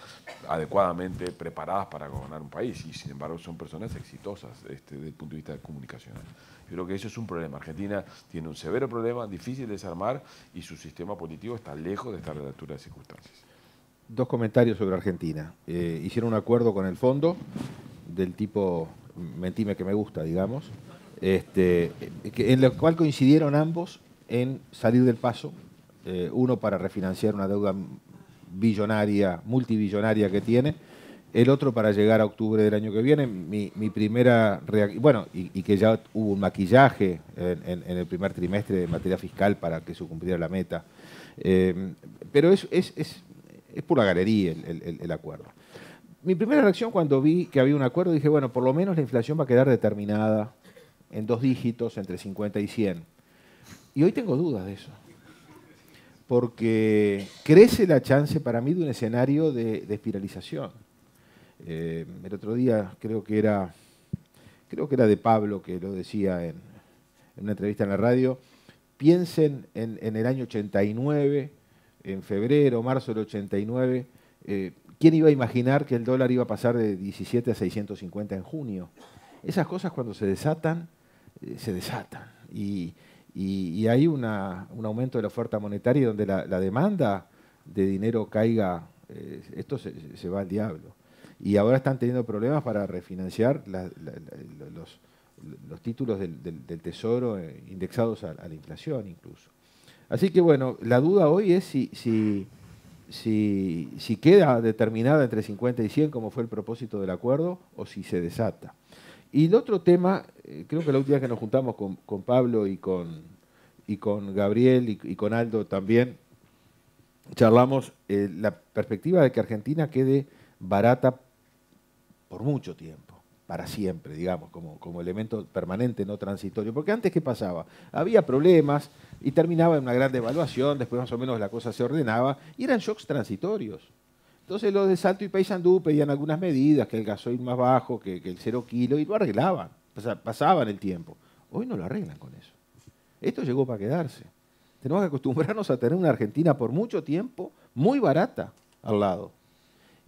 D: adecuadamente preparadas para gobernar un país y sin embargo son personas exitosas este, desde el punto de vista comunicacional. Yo creo que eso es un problema. Argentina tiene un severo problema, difícil de desarmar y su sistema político está lejos de estar a la altura de las circunstancias
B: dos comentarios sobre Argentina. Eh, hicieron un acuerdo con el fondo del tipo mentime que me gusta, digamos, este, en el cual coincidieron ambos en salir del paso, eh, uno para refinanciar una deuda billonaria, multibillonaria que tiene, el otro para llegar a octubre del año que viene. Mi, primera bueno, y, que ya hubo un maquillaje en, el primer trimestre de materia fiscal para que se cumpliera la meta. Eh, pero es es pura galería el, acuerdo. Mi primera reacción cuando vi que había un acuerdo, dije, bueno, por lo menos la inflación va a quedar determinada en dos dígitos, entre 50 y 100. Y hoy tengo dudas de eso porque crece la chance para mí de un escenario de, espiralización. Eh, el otro día creo que era, creo que era de Pablo que lo decía en, una entrevista en la radio, piensen en, en el año 89 en febrero, marzo del 89, eh, ¿quién iba a imaginar que el dólar iba a pasar de 17 a 650 en junio? Esas cosas cuando se desatan, eh, se desatan. Y, hay un aumento de la oferta monetaria donde la, demanda de dinero caiga, eh, esto se, va al diablo. Y ahora están teniendo problemas para refinanciar los, títulos del, tesoro indexados a la inflación incluso. Así que bueno, la duda hoy es si, si, queda determinada entre 50 y 100 como fue el propósito del acuerdo o si se desata. Y el otro tema, eh, creo que la última vez que nos juntamos con, con Pablo y con, y con Gabriel y, con Aldo también, charlamos eh, la perspectiva de que Argentina quede barata por mucho tiempo, para siempre, digamos, como, como elemento permanente, no transitorio. Porque antes, ¿qué pasaba? Había problemas, y terminaba en una gran devaluación, después más o menos la cosa se ordenaba, y eran shocks transitorios. Entonces los de Salto y Paysandú pedían algunas medidas, que el gasoil más bajo, que, el cero kilo, y lo arreglaban, pasaban el tiempo. Hoy no lo arreglan con eso. Esto llegó para quedarse. Tenemos que acostumbrarnos a tener una Argentina por mucho tiempo muy barata al lado.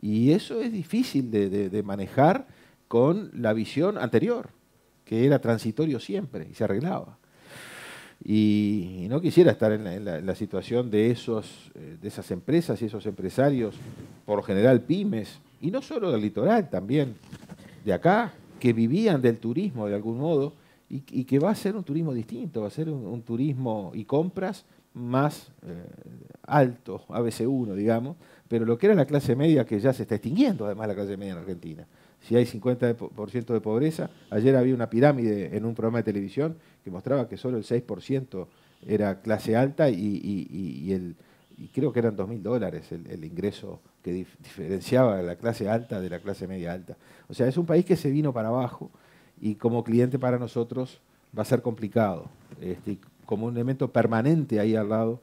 B: Y eso es difícil de manejar con la visión anterior, que era transitorio siempre y se arreglaba. Y, no quisiera estar en la, situación de, esos, eh, de esas empresas y esos empresarios, por lo general pymes, y no solo del litoral, también de acá, que vivían del turismo de algún modo y, que va a ser un turismo distinto, va a ser un, turismo y compras más eh, alto, ABC1, digamos, pero lo que era la clase media, que ya se está extinguiendo además la clase media en Argentina. Si hay 50% de pobreza, ayer había una pirámide en un programa de televisión que mostraba que solo el 6% era clase alta y, creo que eran 2.000 dólares el, ingreso que diferenciaba la clase alta de la clase media alta. O sea, es un país que se vino para abajo y como cliente para nosotros va a ser complicado. Este, como un elemento permanente ahí al lado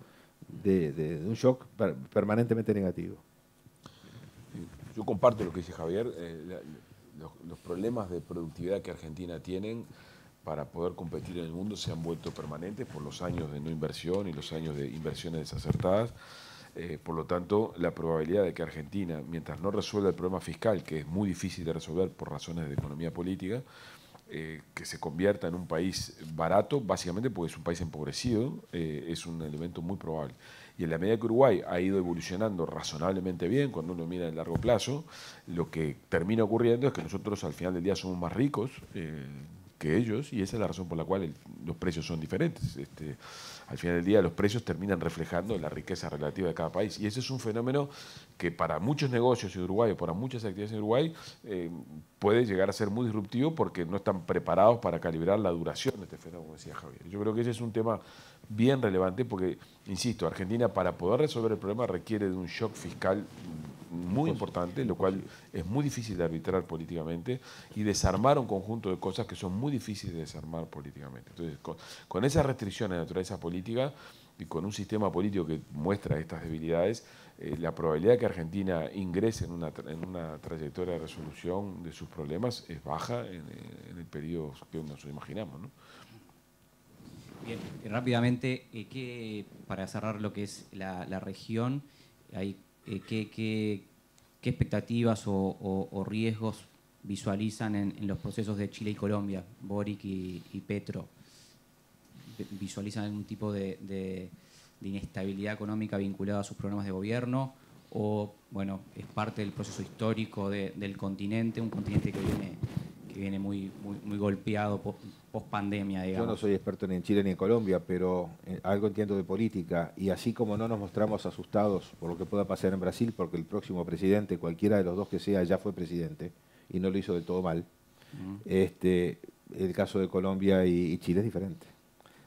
B: de, un shock permanentemente negativo.
D: Yo comparto lo que dice Javier. Eh, los, los problemas de productividad que Argentina tienen para poder competir en el mundo se han vuelto permanentes por los años de no inversión y los años de inversiones desacertadas. Eh, por lo tanto, la probabilidad de que Argentina, mientras no resuelva el problema fiscal, que es muy difícil de resolver por razones de economía política, eh, que se convierta en un país barato, básicamente porque es un país empobrecido, eh, es un elemento muy probable. Y en la medida que Uruguay ha ido evolucionando razonablemente bien, cuando uno mira en largo plazo, lo que termina ocurriendo es que nosotros al final del día somos más ricos que ellos y esa es la razón por la cual los precios son diferentes. Este, al final del día los precios terminan reflejando la riqueza relativa de cada país y ese es un fenómeno que para muchos negocios en Uruguay o para muchas actividades en Uruguay eh, puede llegar a ser muy disruptivo porque no están preparados para calibrar la duración de este fenómeno, como decía Javier. Yo creo que ese es un tema bien relevante porque Insisto, Argentina para poder resolver el problema requiere de un shock fiscal muy importante, lo cual es muy difícil de arbitrar políticamente, y desarmar un conjunto de cosas que son muy difíciles de desarmar políticamente. Entonces, con, esas restricciones de naturaleza política y con un sistema político que muestra estas debilidades, eh, la probabilidad de que Argentina ingrese en una, en una, trayectoria de resolución de sus problemas es baja en, el periodo que
A: nos imaginamos. ¿no? Bien, eh, rápidamente, eh, para cerrar lo que es la, región, hay, eh, ¿qué, expectativas o, riesgos visualizan en, los procesos de Chile y Colombia, Boric y, Petro? ¿Visualizan algún tipo de, inestabilidad económica vinculada a sus programas de gobierno? ¿O, bueno, es parte del proceso histórico del continente, un continente que viene, que viene muy, muy, muy golpeado digamos. Yo no soy
B: experto ni en Chile ni en Colombia, pero eh, algo entiendo de política. Y así como no nos mostramos asustados por lo que pueda pasar en Brasil, porque el próximo presidente, cualquiera de los dos que sea, ya fue presidente y no lo hizo de todo mal, este, el caso de Colombia y, Chile es diferente.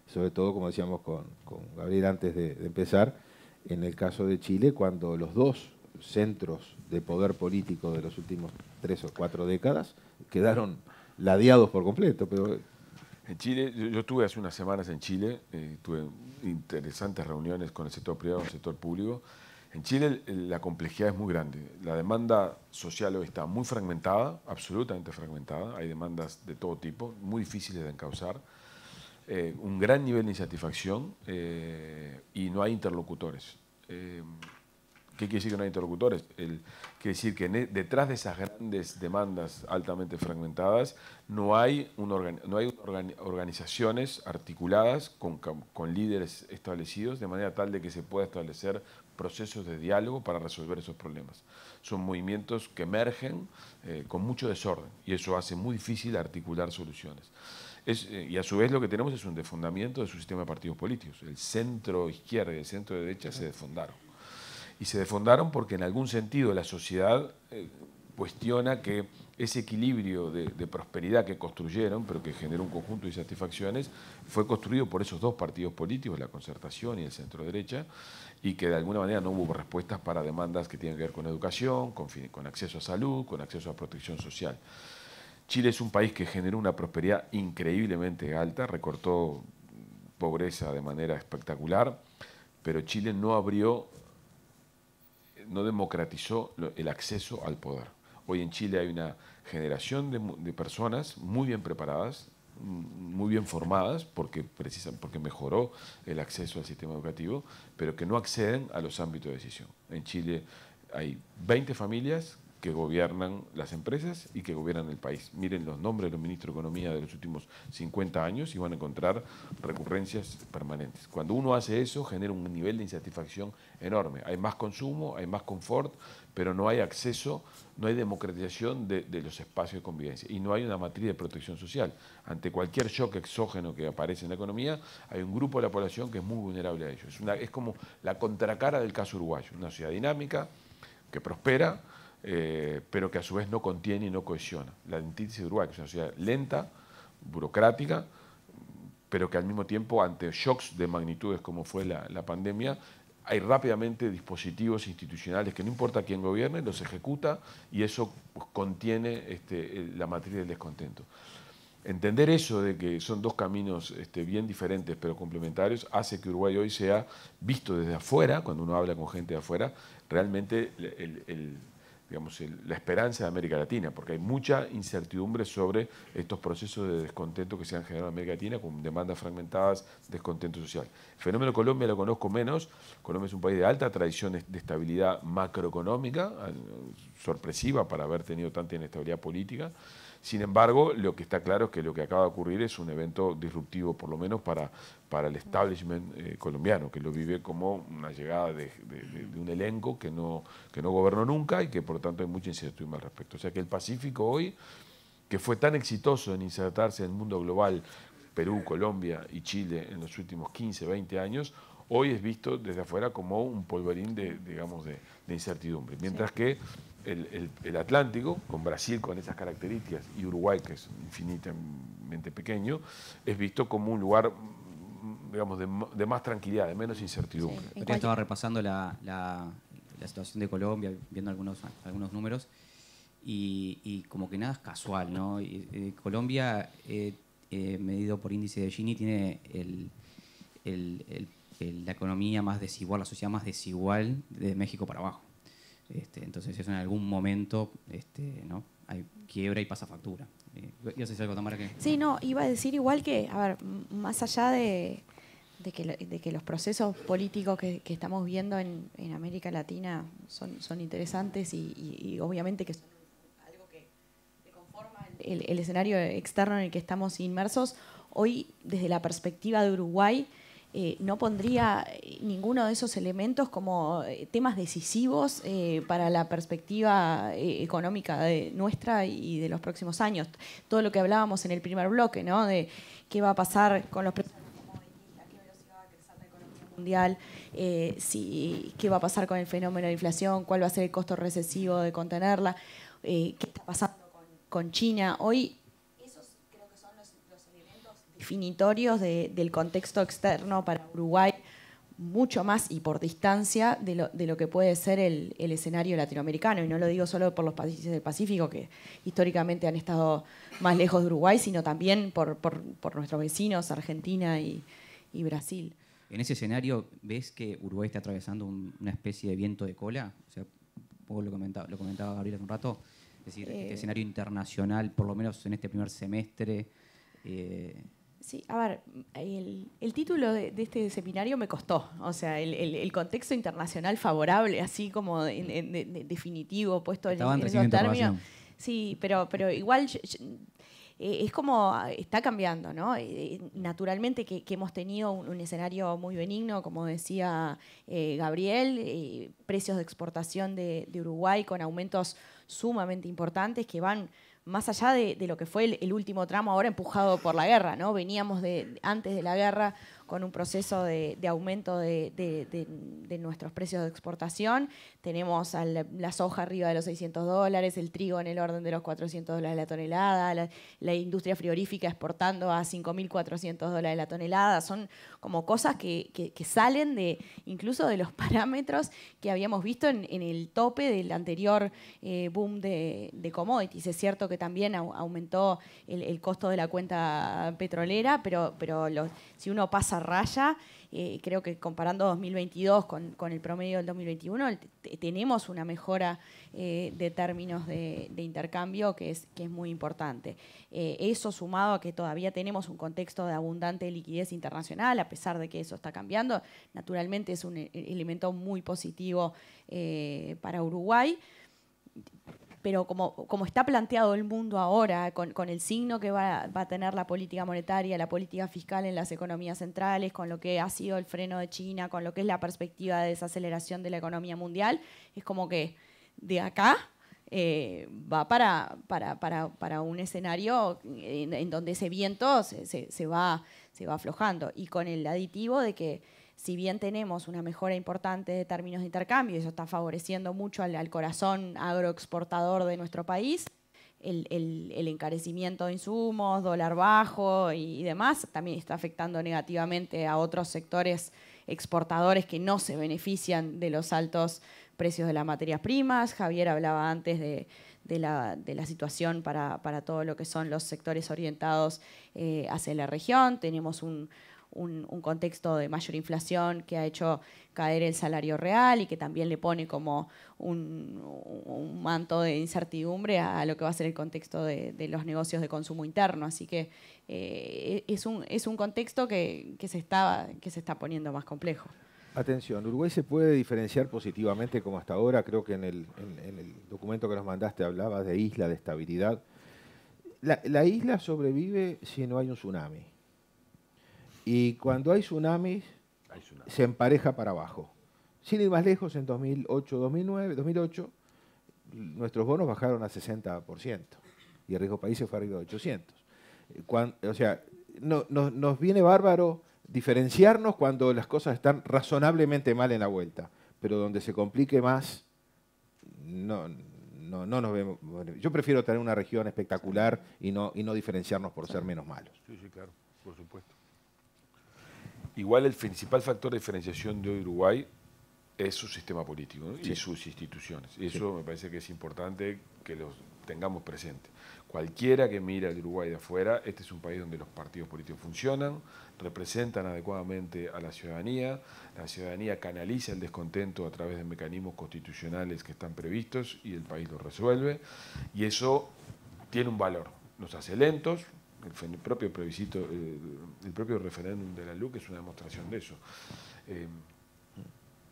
B: Sobre todo, como decíamos con, con Gabriel antes de, de empezar, en el caso de Chile, cuando los dos centros de poder político de los últimos tres o cuatro décadas quedaron ladeados por completo,
D: pero en Chile, yo, estuve hace unas semanas en Chile, eh, tuve interesantes reuniones con el sector privado y el sector público. En Chile la complejidad es muy grande. La demanda social hoy está muy fragmentada, absolutamente fragmentada. Hay demandas de todo tipo, muy difíciles de encauzar. Eh, un gran nivel de insatisfacción eh, y no hay interlocutores. ¿Qué quiere decir que no hay interlocutores? El, quiere decir que e, detrás de esas grandes demandas altamente fragmentadas no hay, no hay organizaciones articuladas con, líderes establecidos de manera tal de que se pueda establecer procesos de diálogo para resolver esos problemas. Son movimientos que emergen eh, con mucho desorden y eso hace muy difícil articular soluciones. Eh, y a su vez lo que tenemos es un defundamiento de su sistema de partidos políticos. El centro izquierda y el centro derecha se defundaron y se defondaron porque en algún sentido la sociedad eh, cuestiona que ese equilibrio de, prosperidad que construyeron, pero que generó un conjunto de satisfacciones, fue construido por esos dos partidos políticos, la concertación y el centro derecha, y que de alguna manera no hubo respuestas para demandas que tienen que ver con educación, con acceso a salud, con acceso a protección social. Chile es un país que generó una prosperidad increíblemente alta, recortó pobreza de manera espectacular, pero Chile no abrió no democratizó el acceso al poder. Hoy en Chile hay una generación de, personas muy bien preparadas, mm, muy bien formadas, porque, precisan, porque mejoró el acceso al sistema educativo, pero que no acceden a los ámbitos de decisión. En Chile hay 20 familias que gobiernan las empresas y que gobiernan el país. Miren los nombres de los ministros de Economía de los últimos 50 años y van a encontrar recurrencias permanentes. Cuando uno hace eso genera un nivel de insatisfacción enorme. Hay más consumo, hay más confort, pero no hay acceso, no hay democratización de, los espacios de convivencia y no hay una matriz de protección social. Ante cualquier shock exógeno que aparece en la economía, hay un grupo de la población que es muy vulnerable a ello. Es, es como la contracara del caso uruguayo, una sociedad dinámica que prospera eh, pero que a su vez no contiene y no cohesiona. La dentitis de Uruguay, que es una sociedad lenta, burocrática, pero que al mismo tiempo, ante shocks de magnitudes como fue la, pandemia, hay rápidamente dispositivos institucionales que no importa quién gobierne, los ejecuta y eso pues, contiene este, la matriz del descontento. Entender eso de que son dos caminos este, bien diferentes pero complementarios hace que Uruguay hoy sea visto desde afuera, cuando uno habla con gente de afuera, realmente el, digamos, la esperanza de América Latina, porque hay mucha incertidumbre sobre estos procesos de descontento que se han generado en América Latina con demandas fragmentadas, descontento social. El fenómeno Colombia lo conozco menos. Colombia es un país de alta tradición de estabilidad macroeconómica, sorpresiva para haber tenido tanta inestabilidad política. Sin embargo, lo que está claro es que lo que acaba de ocurrir es un evento disruptivo, por lo menos para, para el establishment eh, colombiano, que lo vive como una llegada de, un elenco que no, que no gobernó nunca y que por lo tanto hay mucha incertidumbre al respecto. O sea que el Pacífico hoy que fue tan exitoso en insertarse en el mundo global Perú, Colombia y Chile en los últimos 15, 20 años, hoy es visto desde afuera como un polverín de, digamos, de, incertidumbre. Mientras que el, Atlántico, con Brasil con esas características y Uruguay, que es infinitamente pequeño, es visto como un lugar digamos, de, más tranquilidad, de menos incertidumbre. Yo estaba
A: repasando la, situación de Colombia, viendo algunos, algunos números, y, como que nada es casual, ¿no? Eh, Colombia eh, eh, medido por índice de Gini, tiene la economía más desigual, la sociedad más desigual de México para abajo. Este, entonces eso en algún momento este, ¿no? Hay quiebra y pasa factura. Eh, Yo sé algo, Que...
C: Sí, no, iba a decir igual que, a ver, más allá de, que, los procesos políticos que, estamos viendo en, América Latina son, son interesantes y, y obviamente que son el, escenario externo en el que estamos inmersos, hoy desde la perspectiva de Uruguay eh, no pondría eh, ninguno de esos elementos como eh, temas decisivos para la perspectiva económica de nuestra y de los próximos años. Todo lo que hablábamos en el primer bloque, ¿no? De qué va a pasar con los precios mundial, eh, si, qué va a pasar con el fenómeno de inflación, cuál va a ser el costo recesivo de contenerla, qué está pasando con China. Hoy esos creo que son los, elementos definitorios del contexto externo para Uruguay, mucho más y por distancia de lo, de lo que puede ser el, escenario latinoamericano. Y no lo digo solo por los países del Pacífico, que históricamente han estado más lejos de Uruguay, sino también por, nuestros vecinos, Argentina y, y Brasil.
A: En ese escenario, ¿ves que Uruguay está atravesando una especie de viento de cola? O sea, vos lo comentaba, lo comentaba Gabriel hace un rato, es decir, este eh, escenario internacional, por lo menos en este primer semestre. Eh,
C: sí, a ver, el, título de, este seminario me costó, o sea, el, contexto internacional favorable, así como definitivo, puesto en, esos términos. Sí, pero, pero igual eh, es como ah, está cambiando, ¿no? naturalmente que, hemos tenido un, escenario muy benigno, como decía eh, Gabriel, precios de exportación de, Uruguay con aumentos sumamente importantes que van más allá de, lo que fue el, el, último tramo ahora empujado por la guerra, ¿no? Veníamos de, antes de la guerra con un proceso de, aumento de, nuestros precios de exportación. Tenemos la, soja arriba de los 600 dólares, el trigo en el orden de los 400 dólares la tonelada, la, industria frigorífica exportando a 5.400 dólares la tonelada. Son como cosas que, salen de incluso de los parámetros que habíamos visto en, el tope del anterior eh, boom de, commodities. Es cierto que también aumentó el, costo de la cuenta petrolera, pero, pero si uno pasa raya. Eh, creo que comparando 2022 con, el promedio del 2021, tenemos una mejora eh, de términos de, intercambio que es, que es muy importante. Eh, eso sumado a que todavía tenemos un contexto de abundante liquidez internacional, a pesar de que eso está cambiando, naturalmente es un e, elemento muy positivo para Uruguay pero como, como está planteado el mundo ahora, con, el signo que va, a tener la política monetaria, la política fiscal en las economías centrales, con lo que ha sido el freno de China, con lo que es la perspectiva de desaceleración de la economía mundial, es como que de acá eh, va para, para, un escenario en, donde ese viento se, va, se va aflojando. Y con el aditivo de que si bien tenemos una mejora importante de términos de intercambio, eso está favoreciendo mucho al, corazón agroexportador de nuestro país, el, encarecimiento de insumos, dólar bajo y, demás, también está afectando negativamente a otros sectores exportadores que no se benefician de los altos precios de las materias primas. Javier hablaba antes de, la, situación para, todo lo que son los sectores orientados eh, hacia la región. Tenemos un, un, contexto de mayor inflación que ha hecho caer el salario real y que también le pone como un, manto de incertidumbre a, lo que va a ser el contexto de, los negocios de consumo interno. Así que eh, es, un, es un contexto que, que, se está, que se está poniendo más complejo.
B: Atención, Uruguay se puede diferenciar positivamente como hasta ahora, creo que en el, documento que nos mandaste hablabas de isla de estabilidad. la isla sobrevive si no hay un tsunami. Y cuando hay tsunamis, se empareja para abajo. Sin ir más lejos, en 2008, 2009, 2008, nuestros bonos bajaron a 60% y el riesgo país se fue arriba de 800. o sea, nos viene bárbaro diferenciarnos cuando las cosas están razonablemente mal en la vuelta, pero donde se complique más, no, nos vemos. Yo prefiero tener una región espectacular y no, y no diferenciarnos por ser menos malos. Sí,
D: sí, claro, por supuesto. Igual el principal factor de diferenciación de Uruguay es su sistema político y sus instituciones. Y eso me parece que es importante que los tengamos presente. Cualquiera que mira el Uruguay de afuera, este es un país donde los partidos políticos funcionan, representan adecuadamente a la ciudadanía, la ciudadanía canaliza el descontento a través de mecanismos constitucionales que están previstos y el país lo resuelve. Y eso tiene un valor. Nos hace lentos, el propio eh, el propio referéndum de la LUC es una demostración de eso. Eh,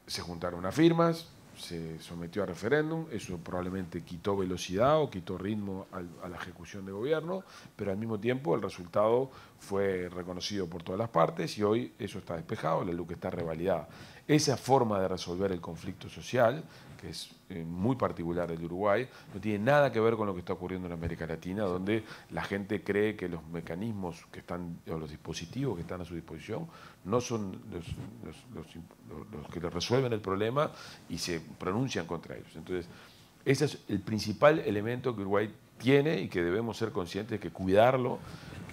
D: se juntaron unas firmas, se sometió a referéndum, eso probablemente quitó velocidad o quitó ritmo a la ejecución de gobierno, pero al mismo tiempo el resultado fue reconocido por todas las partes y hoy eso está despejado, la LUC está revalidada. Esa forma de resolver el conflicto social es eh, muy particular de Uruguay, no tiene nada que ver con lo que está ocurriendo en América Latina, donde la gente cree que los mecanismos que están, o los dispositivos que están a su disposición, no son los, los, los, los que resuelven el problema y se pronuncian contra ellos. Entonces, ese es el principal elemento que Uruguay tiene y que debemos ser conscientes de que cuidarlo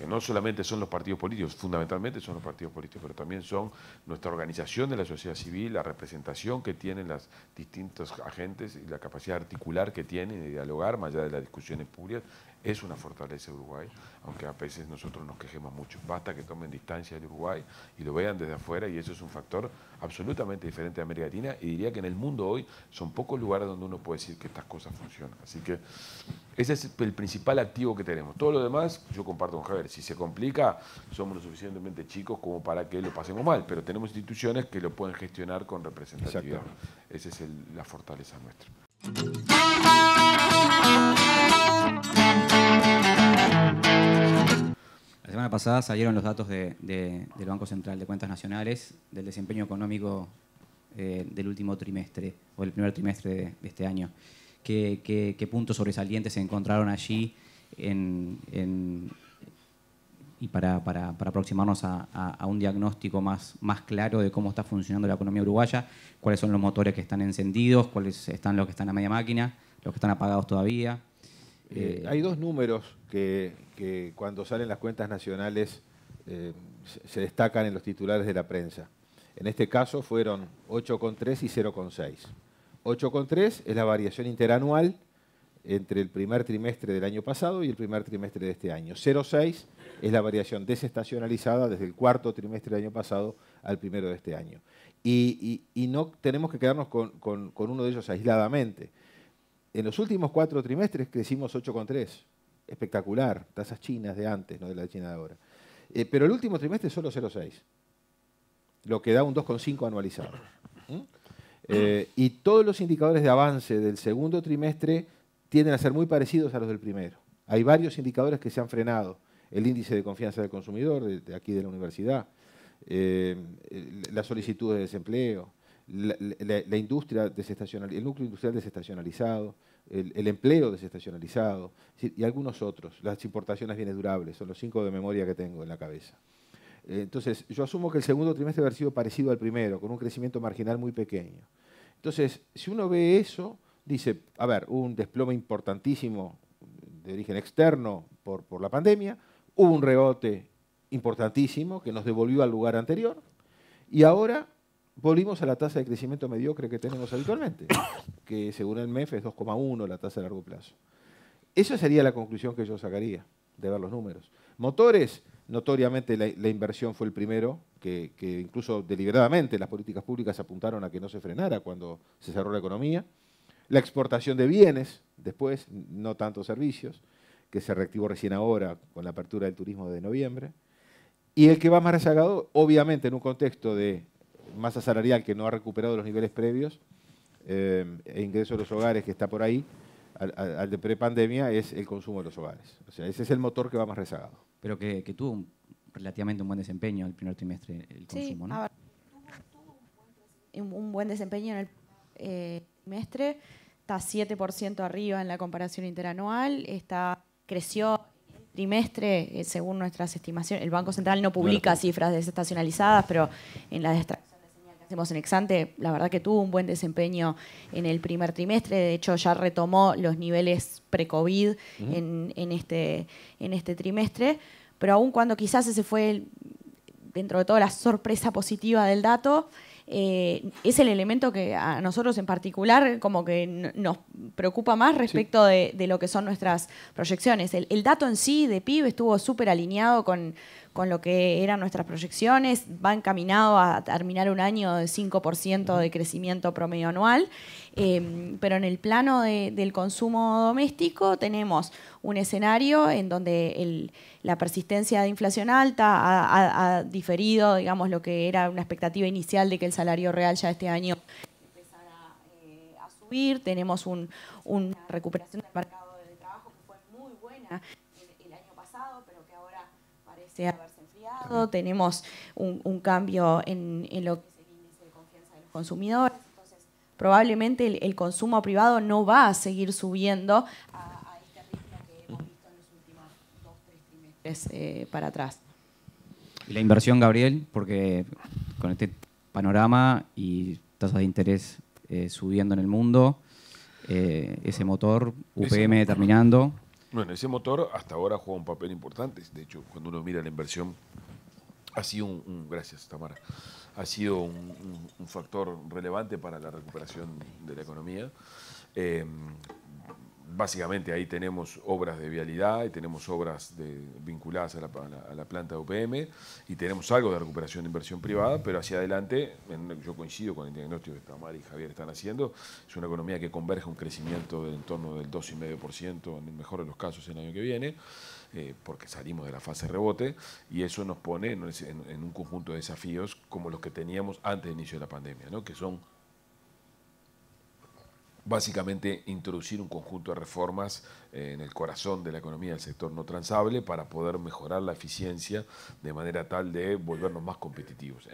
D: que no solamente son los partidos políticos, fundamentalmente son los partidos políticos, pero también son nuestra organización de la sociedad civil, la representación que tienen las distintos agentes y la capacidad articular que tienen de dialogar, más allá de las discusiones públicas, es una fortaleza Uruguay, aunque a veces nosotros nos quejemos mucho. Basta que tomen distancia de Uruguay y lo vean desde afuera y eso es un factor absolutamente diferente de América Latina y diría que en el mundo hoy son pocos lugares donde uno puede decir que estas cosas funcionan. Así que ese es el principal activo que tenemos. Todo lo demás, yo comparto con Javier, si se complica, somos lo suficientemente chicos como para que lo pasemos mal, pero tenemos instituciones que lo pueden gestionar con representatividad. Esa es la fortaleza nuestra.
A: La semana pasada salieron los datos del Banco Central de Cuentas Nacionales del desempeño económico eh, del último trimestre o del primer trimestre de, este año. ¿Qué, puntos sobresalientes se encontraron allí y para, aproximarnos a, un diagnóstico más, claro de cómo está funcionando la economía uruguaya? ¿Cuáles son los motores que están encendidos? ¿Cuáles están los que están a media máquina? ¿Los que están apagados todavía?
B: Eh, hay dos números que, cuando salen las cuentas nacionales eh, se destacan en los titulares de la prensa. En este caso fueron 8,3 y 0,6. 8,3 es la variación interanual entre el primer trimestre del año pasado y el primer trimestre de este año. 0,6 es la variación desestacionalizada desde el cuarto trimestre del año pasado al primero de este año. Y, no tenemos que quedarnos con, uno de ellos aisladamente. En los últimos cuatro trimestres crecimos 8,3 espectacular, tasas chinas de antes, no de la China de ahora. Eh, pero el último trimestre solo 0,6, lo que da un 2,5 anualizado. Eh, y todos los indicadores de avance del segundo trimestre tienden a ser muy parecidos a los del primero. Hay varios indicadores que se han frenado. El índice de confianza del consumidor, de, aquí de la universidad, eh, la solicitud de desempleo, la industria el núcleo industrial desestacionalizado, el, empleo desestacionalizado y algunos otros. Las importaciones bienes durables, son los cinco de memoria que tengo en la cabeza. Eh, entonces, yo asumo que el segundo trimestre haber sido parecido al primero, con un crecimiento marginal muy pequeño. Entonces, si uno ve eso, dice, a ver, hubo un desplome importantísimo de origen externo por, por la pandemia, hubo un rebote importantísimo que nos devolvió al lugar anterior, y ahora volvimos a la tasa de crecimiento mediocre que tenemos habitualmente, que según el MEF es 2,1 la tasa a largo plazo. Esa sería la conclusión que yo sacaría de ver los números. Motores, notoriamente la, inversión fue el primero, que, que, incluso deliberadamente las políticas públicas apuntaron a que no se frenara cuando se cerró la economía. La exportación de bienes, después, no tanto servicios, que se reactivó recién ahora con la apertura del turismo de noviembre. Y el que va más rezagado, obviamente en un contexto de masa salarial que no ha recuperado los niveles previos eh, e ingreso de los hogares que está por ahí al, al de
A: prepandemia es el consumo de los hogares. O sea, ese es el motor que va más rezagado. Pero que, tuvo relativamente un buen desempeño el primer trimestre el consumo, ¿no?
C: un, buen desempeño en el eh, trimestre, está 7% arriba en la comparación interanual, está, creció trimestre, eh, según nuestras estimaciones, el Banco Central no publica cifras desestacionalizadas, pero en la esta en Exante, la verdad que tuvo un buen desempeño en el primer trimestre, de hecho ya retomó los niveles pre-COVID este, en, este, trimestre, pero aun cuando quizás ese fue, dentro de toda la sorpresa positiva del dato, eh, es el elemento que a nosotros en particular como que nos preocupa más respecto de, lo que son nuestras proyecciones. el, dato en sí de PIB estuvo súper alineado con, con lo que eran nuestras proyecciones, va encaminado a terminar un año de 5% de crecimiento promedio anual, em, pero en el plano del consumo doméstico tenemos un escenario en donde la persistencia de inflación alta ha, diferido, digamos, lo que era una expectativa inicial de que el salario real ya este año empezara eh, a subir, tenemos un, una recuperación del mercado de trabajo que fue muy buena sea haberse enfriado, tenemos un, cambio en, lo que es el índice de confianza de los consumidores, entonces probablemente el, consumo privado no va a seguir subiendo a, a, este ritmo que hemos visto en los últimos dos, tres trimestres eh, para atrás.
A: la inversión, Gabriel? Porque con este panorama y tasas de interés eh, subiendo en el mundo, eh, ese motor UPM terminando.
D: Bueno, ese motor hasta ahora juega un papel importante. De hecho, cuando uno mira la inversión, ha sido un, gracias Tamara, ha sido un, factor relevante para la recuperación de la economía. Eh, básicamente ahí tenemos obras de vialidad y tenemos obras de, vinculadas a la, planta de UPM y tenemos algo de recuperación de inversión privada, pero hacia adelante, yo coincido con el diagnóstico que Tamar y Javier están haciendo, es una economía que converge a un crecimiento del entorno del 2,5% en el mejor de los casos el año que viene, eh, porque salimos de la fase rebote y eso nos pone en, un conjunto de desafíos como los que teníamos antes del inicio de la pandemia, ¿no? que son básicamente introducir un conjunto de reformas eh, en el corazón de la economía del sector no transable para poder mejorar la eficiencia de manera tal de volvernos más competitivos.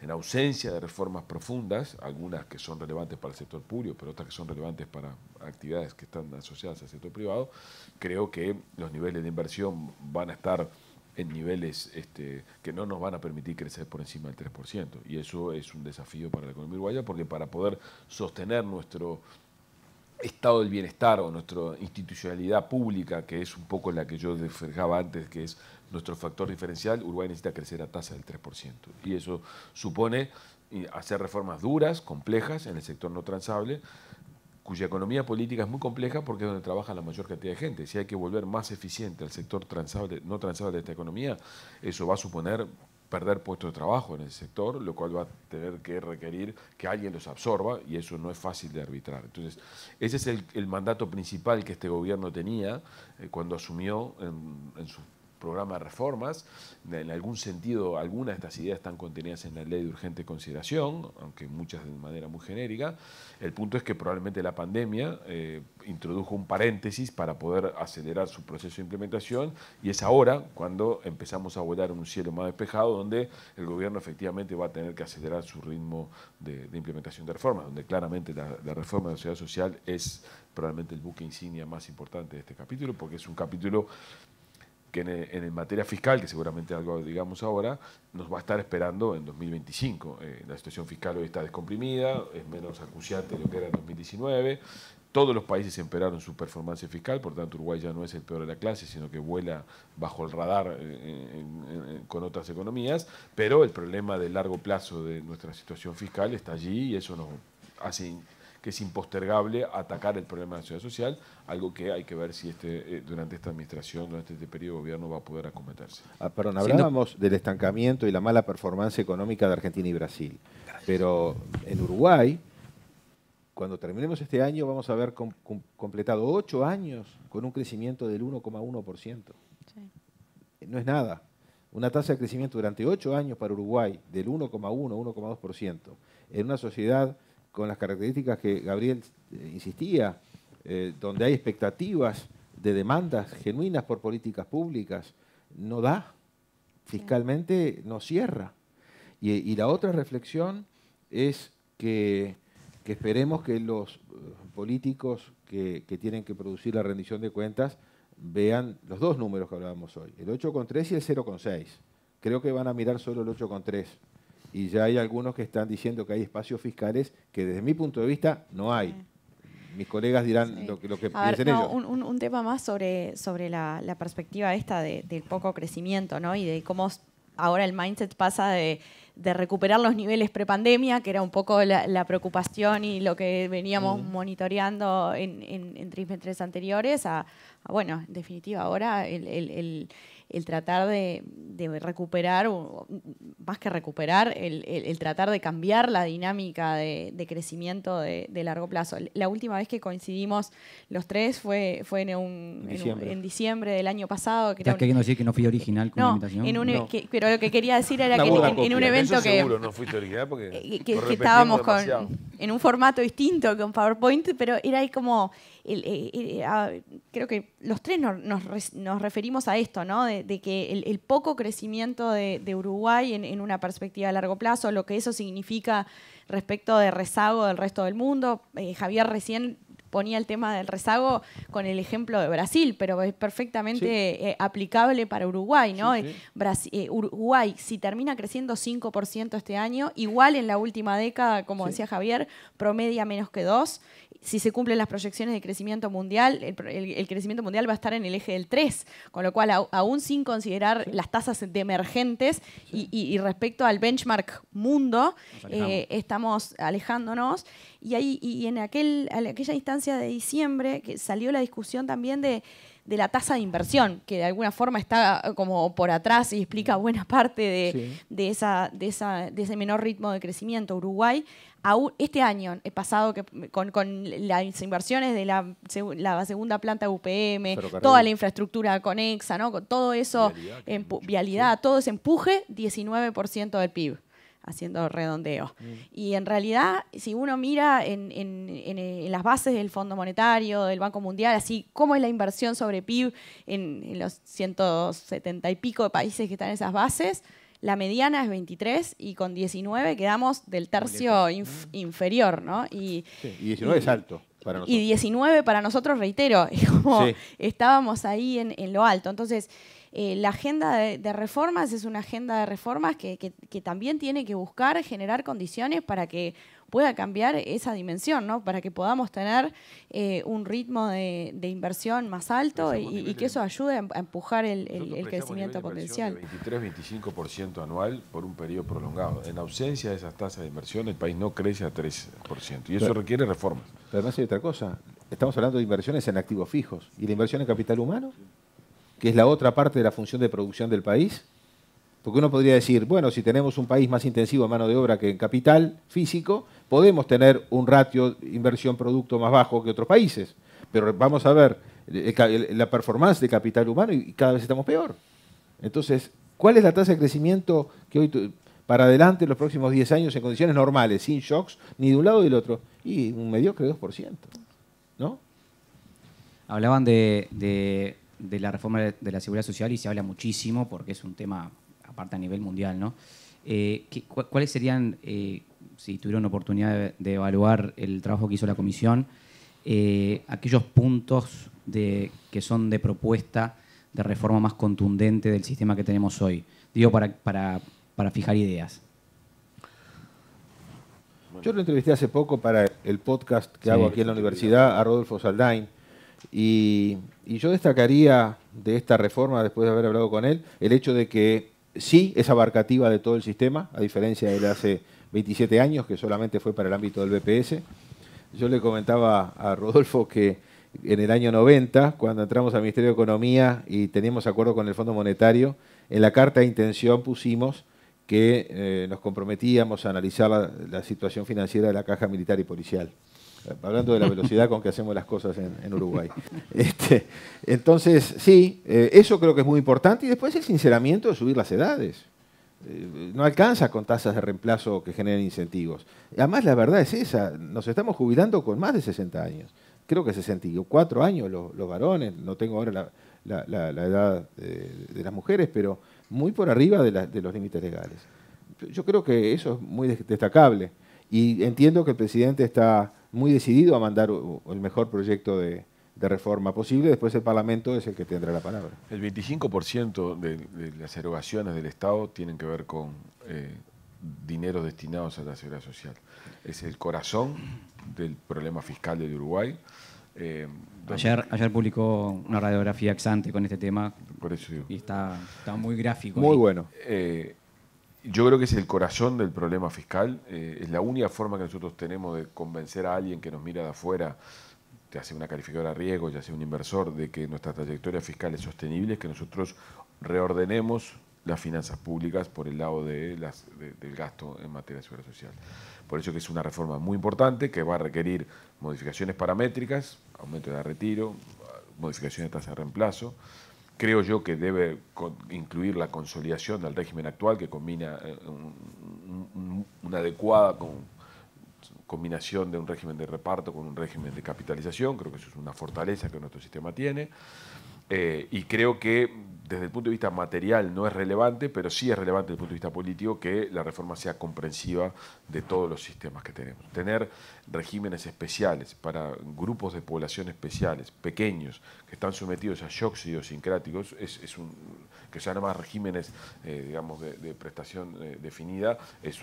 D: En, ausencia de reformas profundas, algunas que son relevantes para el sector público, pero otras que son relevantes para actividades que están asociadas al sector privado, creo que los niveles de inversión van a estar en niveles este, que no nos van a permitir crecer por encima del 3%. Y eso es un desafío para la economía uruguaya porque para poder sostener nuestro estado del bienestar o nuestra institucionalidad pública, que es un poco la que yo desfregaba antes, que es nuestro factor diferencial, Uruguay necesita crecer a tasa del 3%. Y eso supone hacer reformas duras, complejas en el sector no transable, cuya economía política es muy compleja porque es donde trabaja la mayor cantidad de gente. Si hay que volver más eficiente al sector transable, no transable de esta economía, eso va a suponer perder puestos de trabajo en ese sector, lo cual va a tener que requerir que alguien los absorba y eso no es fácil de arbitrar. Entonces, ese es el, mandato principal que este gobierno tenía eh, cuando asumió en, su programa de reformas. En algún sentido, algunas de estas ideas están contenidas en la ley de urgente consideración, aunque muchas de manera muy genérica. El punto es que probablemente la pandemia eh, introdujo un paréntesis para poder acelerar su proceso de implementación y es ahora cuando empezamos a volar un cielo más despejado donde el gobierno efectivamente va a tener que acelerar su ritmo de, implementación de reformas, donde claramente la, la reforma de la sociedad social es probablemente el buque insignia más importante de este capítulo, porque es un capítulo que en, materia fiscal, que seguramente algo digamos ahora, nos va a estar esperando en 2025. Eh, la situación fiscal hoy está descomprimida, es menos acuciante de lo que era en 2019. Todos los países emperaron su performance fiscal, por tanto Uruguay ya no es el peor de la clase, sino que vuela bajo el radar eh, con otras economías, pero el problema de largo plazo de nuestra situación fiscal está allí y eso nos hace que es impostergable atacar el problema de la sociedad social, algo que hay que ver si este, eh, durante esta administración, durante este periodo de gobierno va a poder acometerse. Ah, perdón, hablábamos
B: del estancamiento y la mala performance económica de Argentina y Brasil, pero en Uruguay, cuando terminemos este año, vamos a haber completado ocho años con un crecimiento del 1,1%. No es nada una tasa de crecimiento durante ocho años para Uruguay del 1,1, 1,2%, en una sociedad con las características que Gabriel eh, insistía, eh, donde hay expectativas de demandas genuinas por políticas públicas, no da, fiscalmente no cierra. Y, la otra reflexión es que, esperemos que los eh, políticos que, tienen que producir la rendición de cuentas vean los dos números que hablábamos hoy, el 8,3 y el 0,6. Creo que van a mirar solo el 8,3 y ya hay algunos que están diciendo que hay espacios fiscales que desde mi punto de vista no hay. Mis colegas dirán lo que, lo piensen ellos.
C: Un, tema más sobre, sobre la, perspectiva esta del poco crecimiento ¿no? y de cómo ahora el mindset pasa de, recuperar los niveles prepandemia, que era un poco la, preocupación y lo que veníamos monitoreando en, en, trimestres anteriores, a, bueno, en definitiva ahora el el tratar de, recuperar, más que recuperar, el, tratar de cambiar la dinámica de, crecimiento de, largo plazo. La última vez que coincidimos los tres fue, fue en, un, diciembre. En, diciembre del año pasado. ¿Estás
A: queriendo decir que no fui original con no, la
C: pero lo que quería decir era que en, un evento que...
A: no fuiste original porque... Eh, que, estábamos
C: en un formato distinto que con PowerPoint, pero era ahí como eh, eh, creo que los tres nos, referimos a esto, ¿no? De, que el, poco crecimiento de, Uruguay en, una perspectiva a largo plazo, lo que eso significa respecto de rezago del resto del mundo. Eh, Javier recién ponía el tema del rezago con el ejemplo de Brasil, pero es perfectamente eh, aplicable para Uruguay, ¿no? Eh, eh, Uruguay, si termina creciendo 5% este año, igual en la última década, como decía Javier, promedia menos que 2 si se cumplen las proyecciones de crecimiento mundial, el, crecimiento mundial va a estar en el eje del 3, con lo cual aún sin considerar las tasas de emergentes y, respecto al benchmark mundo, estamos alejándonos. Y, ahí, en aquel, aquella instancia de diciembre que salió la discusión también de, la tasa de inversión, que de alguna forma está como por atrás y explica mm. buena parte de, esa, de, esa, de ese menor ritmo de crecimiento. Uruguay, aún este año he pasado que, con, las inversiones de la, la segunda planta UPM, toda la infraestructura conexa, ¿no? con todo eso, en, vialidad todo ese empuje, 19% del PIB haciendo redondeo. Mm. Y en realidad, si uno mira eh, en, las bases del Fondo Monetario, del Banco Mundial, así cómo es la inversión sobre PIB en, los 170 y pico de países que están en esas bases, la mediana es 23 y con 19 quedamos del tercio mm. inferior, ¿no? Y,
B: 19 es alto. Para nosotros. Y 19
C: para nosotros, reitero, estábamos ahí en, en lo alto. Entonces, eh, la agenda de, reformas es una agenda de reformas que, también tiene que buscar generar condiciones para que pueda cambiar esa dimensión, ¿no? para que podamos tener eh, un ritmo de, inversión más alto y, que eso ayude em-, a empujar el, crecimiento potencial.
D: 23-25% anual por un periodo prolongado. En ausencia de esas tasas de inversión, el país no crece a 3%.
B: Y eso requiere reformas. Pero además de otra cosa. Estamos hablando de inversiones en activos fijos. ¿Y la inversión en capital humano? que es la otra parte de la función de producción del país? Porque uno podría decir, bueno, si tenemos un país más intensivo a mano de obra que en capital físico, podemos tener un ratio inversión-producto más bajo que otros países. Pero vamos a ver la performance de capital humano y cada vez estamos peor. Entonces, ¿cuál es la tasa de crecimiento que hoy para adelante en los próximos 10 años en condiciones normales, sin shocks, ni de un lado ni del otro? Y un mediocre 2%. ¿No?
A: Hablaban de de la reforma de la seguridad social y se habla muchísimo porque es un tema aparte a nivel mundial, ¿no? Eh, ¿Cuáles serían, eh, si tuvieron oportunidad de, evaluar el trabajo que hizo la comisión, eh, aquellos puntos que son de propuesta de reforma más contundente del sistema que tenemos hoy? Digo, para, para, fijar ideas.
B: Yo lo entrevisté hace poco para el podcast que hago aquí en la universidad a Rodolfo Saldain y, yo destacaría de esta reforma, después de haber hablado con él, el hecho de que sí es abarcativa de todo el sistema, a diferencia de hace 27 años, que solamente fue para el ámbito del BPS. Yo le comentaba a Rodolfo que en el año 90, cuando entramos al Ministerio de Economía y teníamos acuerdo con el Fondo Monetario, en la carta de intención pusimos que eh, nos comprometíamos a analizar la situación financiera de la Caja Militar y Policial hablando de la velocidad con que hacemos las cosas en, Uruguay. Este, entonces, sí, eh, eso creo que es muy importante. Y después el sinceramiento de subir las edades. Eh, no alcanza con tasas de reemplazo que generen incentivos. Además, la verdad es esa, nos estamos jubilando con más de 60 años. Creo que 64 años los, varones, no tengo ahora la, edad de, las mujeres, pero muy por arriba de, de los límites legales. Yo creo que eso es muy destacable. Y entiendo que el presidente está muy decidido a mandar el mejor proyecto de, reforma posible, después el Parlamento es el que tendrá la palabra.
D: El 25% de, las erogaciones del Estado tienen que ver con dinero eh, dineros destinados a la seguridad social. Es el corazón
A: del problema fiscal del Uruguay. Eh, ayer, ayer publicó una radiografía exante con este tema. Por eso Y está, está muy gráfico. Muy bueno.
D: Eh, yo creo que es el corazón del problema fiscal. Eh, es la única forma que nosotros tenemos de convencer a alguien que nos mira de afuera, ya sea una calificadora de riesgo, ya sea un inversor, de que nuestra trayectoria fiscal es sostenible, es que nosotros reordenemos las finanzas públicas por el lado de del gasto en materia de seguridad social. Por eso que es una reforma muy importante que va a requerir modificaciones paramétricas, aumento de retiro, modificaciones de tasa de reemplazo, creo yo que debe incluir la consolidación del régimen actual que combina eh, una adecuada combinación de un régimen de reparto con un régimen de capitalización, creo que eso es una fortaleza que nuestro sistema tiene. Eh, y creo que desde el punto de vista material no es relevante, pero sí es relevante desde el punto de vista político que la reforma sea comprensiva de todos los sistemas que tenemos. Tener regímenes especiales para grupos de población especiales, pequeños, que están sometidos a shocks idiosincráticos, es, es un, que sean más regímenes, eh, digamos, de, prestación eh, definida, es,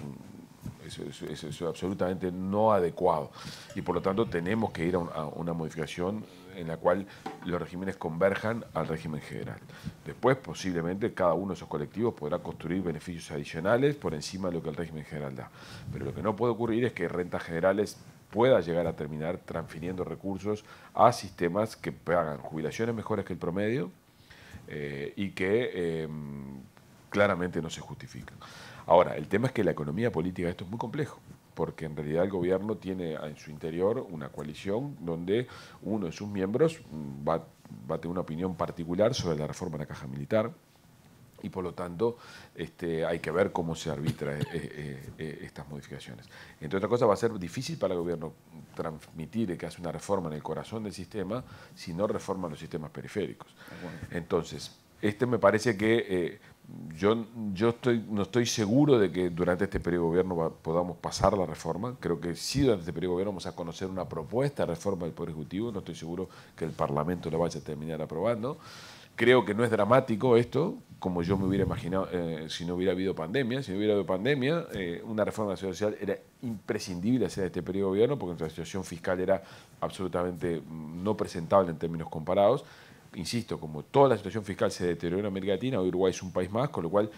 D: absolutamente no adecuado. Y por lo tanto tenemos que ir a, una modificación en la cual los regímenes converjan al régimen general. Después, posiblemente, cada uno de esos colectivos podrá construir beneficios adicionales por encima de lo que el régimen general da. Pero lo que no puede ocurrir es que rentas generales pueda llegar a terminar transfiriendo recursos a sistemas que pagan jubilaciones mejores que el promedio, eh, y que em, claramente no se justifican. Ahora, el tema es que la economía política esto es muy complejo, porque en realidad el gobierno tiene en su interior una coalición donde uno de sus miembros mm, va, va a tener una opinión particular sobre la reforma de la caja militar, y por lo tanto este, hay que ver cómo se arbitra eh, eh, eh, estas modificaciones. Entre otras cosas va a ser difícil para el gobierno transmitir que hace una reforma en el corazón del sistema si no reforma los sistemas periféricos. Entonces, este me parece que yo, yo estoy, no estoy seguro de que durante este periodo de gobierno podamos pasar la reforma. Creo que sí, durante este periodo de gobierno vamos a conocer una propuesta de reforma del Poder Ejecutivo. No estoy seguro que el Parlamento la vaya a terminar aprobando. Creo que no es dramático esto, como yo me hubiera imaginado eh, si no hubiera habido pandemia. Si no hubiera habido pandemia, eh, una reforma social era imprescindible hacer este periodo de gobierno porque nuestra situación fiscal era absolutamente no presentable en términos comparados. Insisto, como toda la situación fiscal se deterioró en América Latina, Uruguay es un país más, con lo cual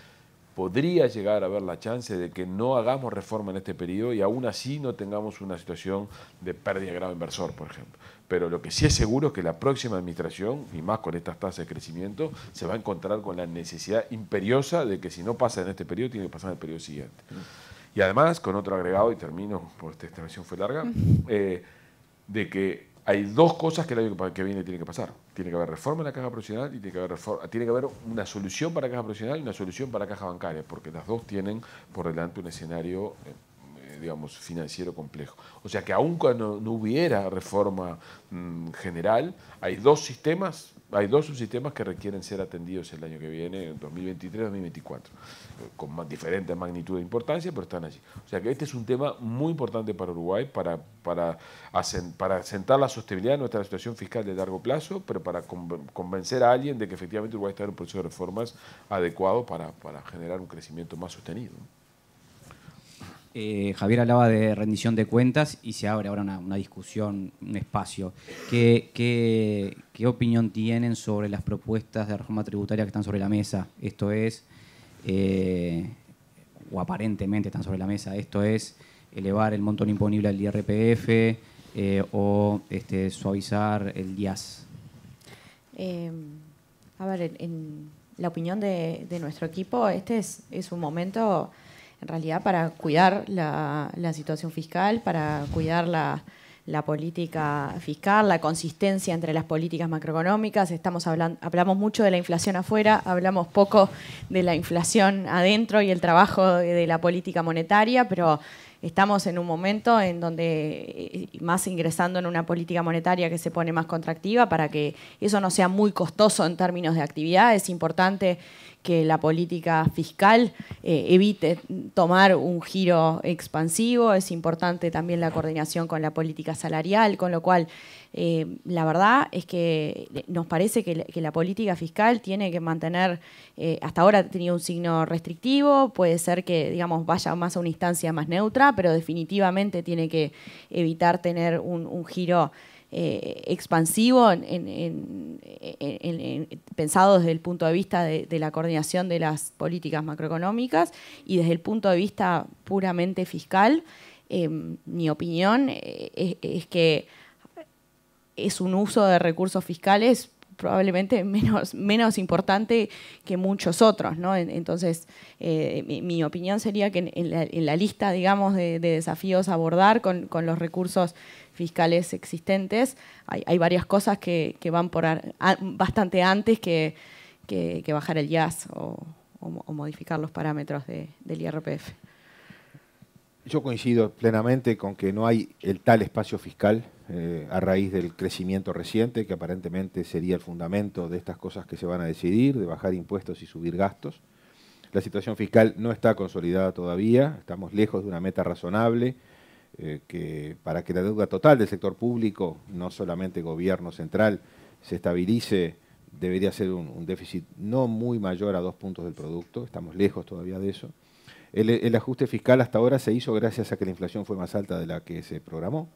D: podría llegar a haber la chance de que no hagamos reforma en este periodo y aún así no tengamos una situación de pérdida de grado inversor, por ejemplo pero lo que sí es seguro es que la próxima administración, y más con estas tasas de crecimiento, se va a encontrar con la necesidad imperiosa de que si no pasa en este periodo, tiene que pasar en el periodo siguiente. Y además, con otro agregado, y termino, porque esta versión fue larga, eh, de que hay dos cosas que el año que viene tiene que pasar. Tiene que haber reforma en la caja profesional y tiene que haber, tiene que haber una solución para la caja profesional y una solución para la caja bancaria, porque las dos tienen por delante un escenario eh, digamos, financiero complejo. O sea que aun cuando no hubiera reforma mm, general, hay dos sistemas, hay dos subsistemas que requieren ser atendidos el año que viene, 2023-2024, con más, diferentes magnitudes de importancia, pero están allí. O sea que este es un tema muy importante para Uruguay, para, para, para sentar la sostenibilidad de nuestra situación fiscal de largo plazo, pero para convencer a alguien de que efectivamente Uruguay está en un proceso de reformas adecuado para generar un crecimiento más sostenido. Eh, Javier hablaba
A: de rendición de cuentas y se abre ahora una, discusión, un espacio. ¿Qué, opinión tienen sobre las propuestas de reforma tributaria que están sobre la mesa? Esto es, eh, o aparentemente están sobre la mesa, esto es elevar el montón imponible al IRPF eh, o este, suavizar el IAS.
C: Em, a ver, en la opinión de, nuestro equipo, este es un momento en realidad para cuidar la, situación fiscal, para cuidar la, política fiscal, la consistencia entre las políticas macroeconómicas. Estamos hablando, hablamos mucho de la inflación afuera, hablamos poco de la inflación adentro y el trabajo de, de la política monetaria, pero estamos en un momento en donde eh, más ingresando en una política monetaria que se pone más contractiva para que eso no sea muy costoso en términos de actividad. Es importante que la política fiscal eh, evite tomar un giro expansivo. Es importante también la coordinación con la política salarial, con lo cual eh, la verdad es que nos parece que, la política fiscal tiene que mantener, eh, hasta ahora tenía un signo restrictivo, puede ser que digamos vaya más a una instancia más neutra, pero definitivamente tiene que evitar tener un giro eh, expansivo, pensado desde el punto de vista de, la coordinación de las políticas macroeconómicas y desde el punto de vista puramente fiscal, em, mi opinión eh, es, que es un uso de recursos fiscales probablemente menos, menos importante que muchos otros, Entonces, eh, mi, opinión sería que en, la, lista, digamos, de, desafíos a abordar con, con los recursos fiscales existentes. Hay, varias cosas que, van por bastante antes que, bajar el IAS o, modificar los parámetros del IRPF.
B: Yo coincido plenamente con que no hay el tal espacio fiscal eh, a raíz del crecimiento reciente, que aparentemente sería el fundamento de estas cosas que se van a decidir, de bajar impuestos y subir gastos. La situación fiscal no está consolidada todavía, estamos lejos de una meta razonable. Eh, que para que la deuda total del sector público, no solamente gobierno central, se estabilice, debería ser un, déficit no muy mayor a dos puntos del producto, estamos lejos todavía de eso. El, ajuste fiscal hasta ahora se hizo gracias a que la inflación fue más alta de la que se programó.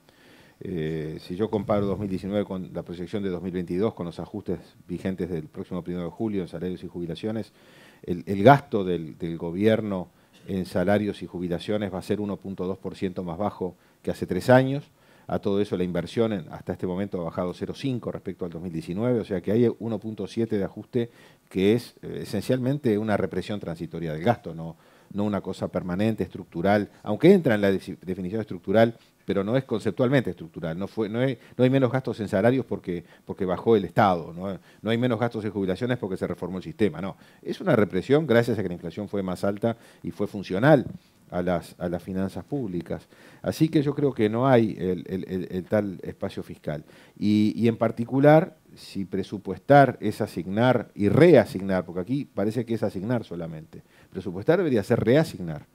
B: Eh, si yo comparo 2019 con la proyección de 2022, con los ajustes vigentes del próximo 1 de julio en salarios y jubilaciones, el, gasto del, del gobierno en salarios y jubilaciones va a ser 1.2% más bajo que hace tres años. A todo eso la inversión hasta este momento ha bajado 0,5 respecto al 2019, o sea que hay 1.7 de ajuste que es eh, esencialmente una represión transitoria del gasto, no, no una cosa permanente, estructural, aunque entra en la definición estructural pero no es conceptualmente estructural. No, fue, no, hay, no hay menos gastos en salarios porque, porque bajó el Estado, ¿no? hay menos gastos en jubilaciones porque se reformó el sistema, no. Es una represión gracias a que la inflación fue más alta y fue funcional. A las, finanzas públicas. Así que yo creo que no hay el, tal espacio fiscal. Y, y, en particular, si presupuestar es asignar y reasignar, porque aquí parece que es asignar solamente, presupuestar debería ser reasignar.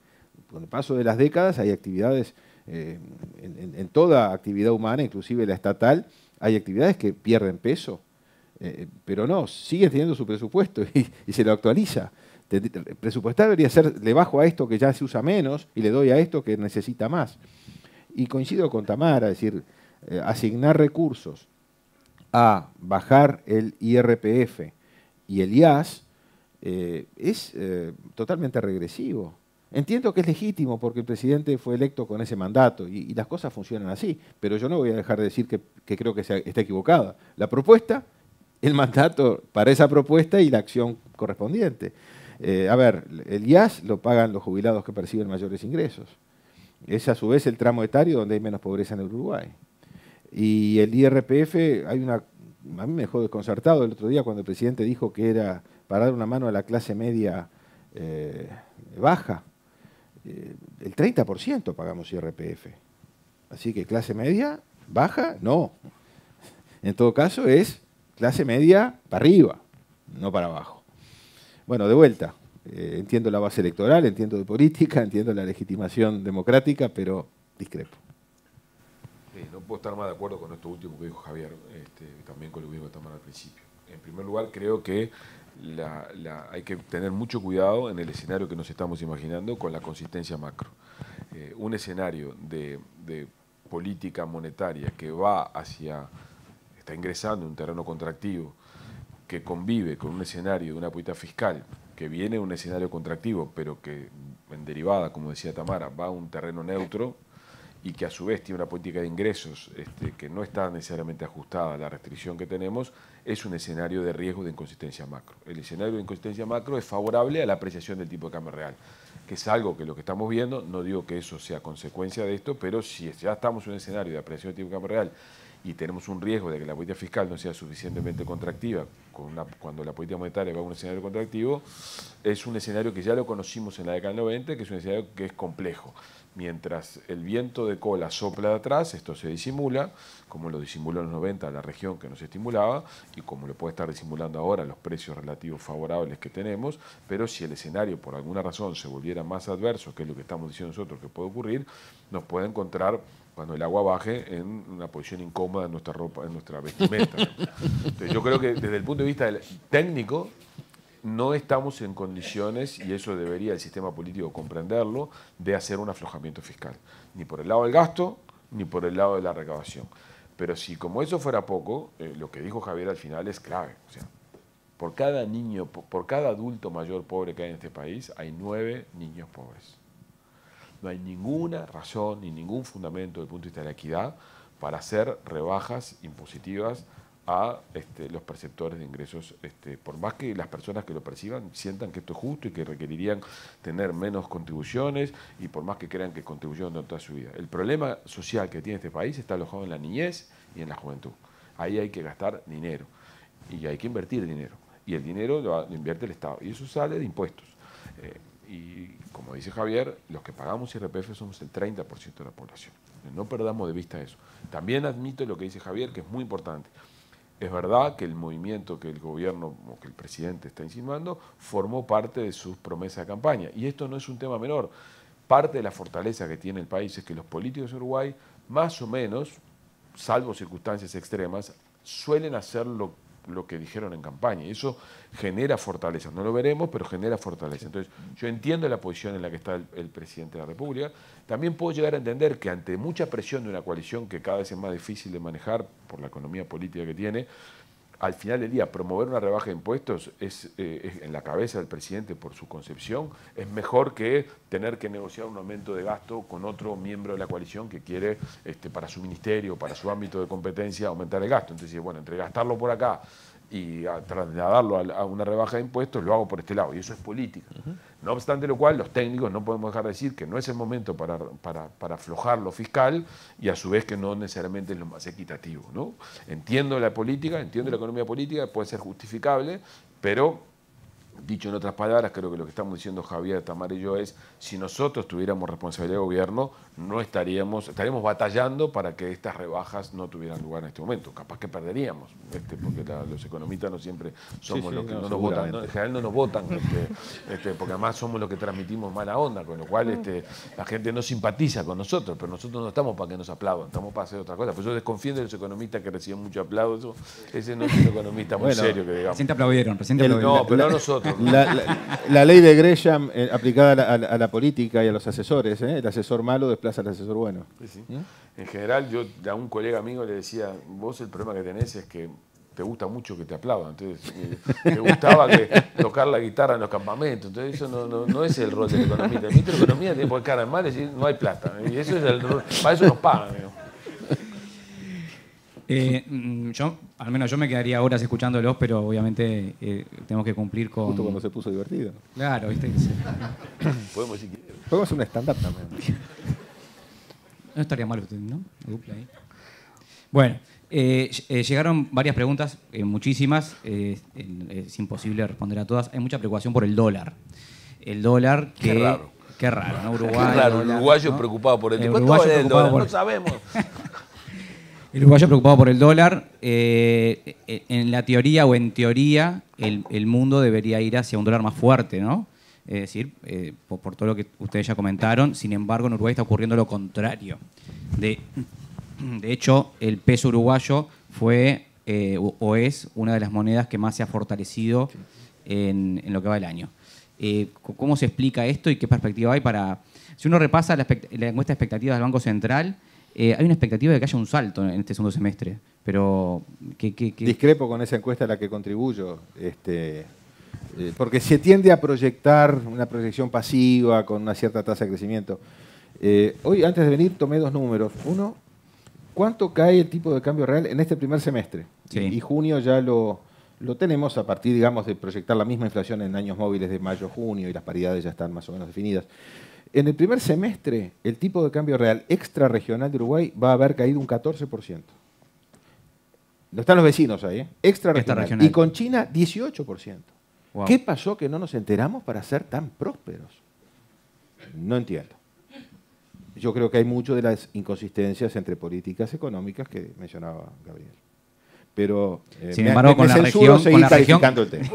B: Con el paso de las décadas hay actividades eh, en, toda actividad humana, inclusive la estatal, hay actividades que pierden peso, eh, pero no, siguen teniendo su presupuesto y, se lo actualiza. presupuestar debería ser, le bajo a esto que ya se usa menos y le doy a esto que necesita más. Y coincido con Tamara, es decir, eh, asignar recursos a bajar el IRPF y el IAS es totalmente regresivo. Entiendo que es legítimo porque el presidente fue electo con ese mandato y, las cosas funcionan así, pero yo no voy a dejar de decir que, creo que está equivocada. La propuesta, el mandato para esa propuesta y la acción correspondiente. Eh, a ver, el IAS lo pagan los jubilados que perciben mayores ingresos. Es a su vez el tramo etario donde hay menos pobreza en el Uruguay. Y el IRPF, hay una, a mí me dejó desconcertado el otro día cuando el presidente dijo que era para dar una mano a la clase media eh, baja eh, el 30% pagamos IRPF. Así que clase media, baja, no. En todo caso es clase media para arriba, no para abajo. Bueno, de vuelta, eh, entiendo la base electoral, entiendo de política, entiendo la legitimación democrática, pero discrepo.
D: no puedo estar más de acuerdo con esto último que dijo Javier, este, también con lo mismo que estamos al principio. En primer lugar, creo que hay que tener mucho cuidado en el escenario que nos estamos imaginando con la consistencia macro. Eh, un escenario de, política monetaria que va hacia, está ingresando un terreno contractivo, que convive con un escenario de una política fiscal que viene un escenario contractivo, pero que en derivada, como decía Tamara, va a un terreno neutro y que a su vez tiene una política de ingresos este, que no está necesariamente ajustada a la restricción que tenemos, es un escenario de riesgo de inconsistencia macro. El escenario de inconsistencia macro es favorable a la apreciación del tipo de cambio real, que es algo que lo que estamos viendo, no digo que eso sea consecuencia de esto, pero si ya estamos en un escenario de apreciación del tipo de cambio real y tenemos un riesgo de que la política fiscal no sea suficientemente contractiva cuando la política monetaria va a un escenario contractivo, es un escenario que ya lo conocimos en la década del 90, que es un escenario que es complejo. Mientras el viento de cola sopla de atrás, esto se disimula, como lo disimuló en los 90 la región que nos estimulaba y como lo puede estar disimulando ahora los precios relativos favorables que tenemos, pero si el escenario por alguna razón se volviera más adverso, que es lo que estamos diciendo nosotros que puede ocurrir, nos puede encontrar cuando el agua baje en una posición incómoda en nuestra ropa, en nuestra vestimenta. Entonces, yo creo que desde el punto de vista del técnico no estamos en condiciones, y eso debería el sistema político comprenderlo, de hacer un aflojamiento fiscal, ni por el lado del gasto, ni por el lado de la recaudación. Pero si como eso fuera poco, eh, lo que dijo Javier al final es clave. O sea, por cada niño, por cada adulto mayor pobre que hay en este país, hay nueve niños pobres no hay ninguna razón ni ningún fundamento desde el punto de vista de la equidad para hacer rebajas impositivas a este, los perceptores de ingresos, este, por más que las personas que lo perciban sientan que esto es justo y que requerirían tener menos contribuciones y por más que crean que contribuyeron durante toda su vida. El problema social que tiene este país está alojado en la niñez y en la juventud. Ahí hay que gastar dinero y hay que invertir dinero. Y el dinero lo invierte el Estado y eso sale de impuestos. Eh, y como dice Javier, los que pagamos IRPF somos el 30% de la población. No perdamos de vista eso. También admito lo que dice Javier, que es muy importante. Es verdad que el movimiento que el gobierno o que el presidente está insinuando formó parte de sus promesas de campaña. Y esto no es un tema menor. Parte de la fortaleza que tiene el país es que los políticos de Uruguay, más o menos, salvo circunstancias extremas, suelen hacer lo lo que dijeron en campaña. Y eso genera fortaleza. No lo veremos, pero genera fortaleza. Entonces, yo entiendo la posición en la que está el, el, presidente de la República. También puedo llegar a entender que ante mucha presión de una coalición que cada vez es más difícil de manejar por la economía política que tiene, al final del día promover una rebaja de impuestos eh, es, en la cabeza del presidente por su concepción, es mejor que tener que negociar un aumento de gasto con otro miembro de la coalición que quiere este, para su ministerio, para su ámbito de competencia, aumentar el gasto. Entonces, bueno, entre gastarlo por acá, y a trasladarlo a, una rebaja de impuestos, lo hago por este lado, y eso es política. No obstante lo cual, los técnicos no podemos dejar de decir que no es el momento para, para, aflojar lo fiscal y a su vez que no necesariamente es lo más equitativo. ¿no? Entiendo la política, entiendo la economía política, puede ser justificable, pero Dicho en otras palabras, creo que lo que estamos diciendo Javier, Tamar y yo es, si nosotros tuviéramos responsabilidad de gobierno, no estaríamos, estaríamos batallando para que estas rebajas no tuvieran lugar en este momento. Capaz que perderíamos, este, porque los economistas no siempre somos los que no, nos votan, en general no nos votan, este, este, porque además somos los que transmitimos mala onda, con lo cual este, la gente no simpatiza con nosotros, pero nosotros no estamos para que nos aplaudan, estamos para hacer otra cosa. Pues yo desconfío de los economistas que reciben mucho aplauso, ese no es un economista muy serio que digamos. No, pero nosotros.
B: La, ley de Gresham eh, aplicada a la, a la, política y a los asesores, eh, el asesor malo desplaza al asesor bueno.
D: ¿Mm? En general, yo a un colega amigo le decía, vos el problema que tenés es que te gusta mucho que te aplaudan, entonces te eh, gustaba tocar la guitarra en los campamentos, entonces eso no, es el rol de la El ministro de Economía tiene que poner cara en mal y decir no hay plata, y eso es para eso nos pagan.
A: Eh, mm, yo, al menos yo me quedaría horas escuchándolos, pero obviamente eh, tenemos que cumplir con. Justo cuando se puso divertido. Claro, viste. Podemos Podemos hacer un stand también. No estaría mal usted, ¿no? Bueno, eh, llegaron varias preguntas, muchísimas. es imposible responder a todas. Hay mucha preocupación por el dólar. El dólar que. Qué raro. Qué raro, ¿no? Uruguay. Claro, uruguayo preocupado por el. ¿Cuánto el dólar? No sabemos. El uruguayo preocupado por el dólar. Eh, eh, en la teoría o en teoría, el, mundo debería ir hacia un dólar más fuerte, ¿no? Es decir, eh, por, todo lo que ustedes ya comentaron. Sin embargo, en Uruguay está ocurriendo lo contrario. De, hecho, el peso uruguayo fue o, es una de las monedas que más se ha fortalecido en, lo que va el año. ¿Cómo se explica esto y qué perspectiva hay para... Si uno repasa la, la encuesta de expectativas del Banco Central, eh, hay una expectativa de que haya un salto en este segundo semestre, pero... Discrepo con esa encuesta a la que contribuyo,
B: este, eh, porque se tiende a proyectar una proyección pasiva con una cierta tasa de crecimiento. Eh, hoy, antes de venir, tomé dos números. Uno, ¿cuánto cae el tipo de cambio real en este primer semestre? Y junio ya lo, lo tenemos a partir, digamos, de proyectar la misma inflación en años móviles de mayo-junio y las paridades ya están más o menos definidas en el primer semestre, el tipo de cambio real extrarregional de Uruguay va a haber caído un 14%. No están los vecinos ahí, ¿eh? Extrarregional. Y con China, 18%. ¿Qué pasó que no nos enteramos para ser tan prósperos? No entiendo. Yo creo que hay mucho de las inconsistencias entre políticas económicas que mencionaba Gabriel. Pero eh, Sin embargo, con, la región, con la el tema.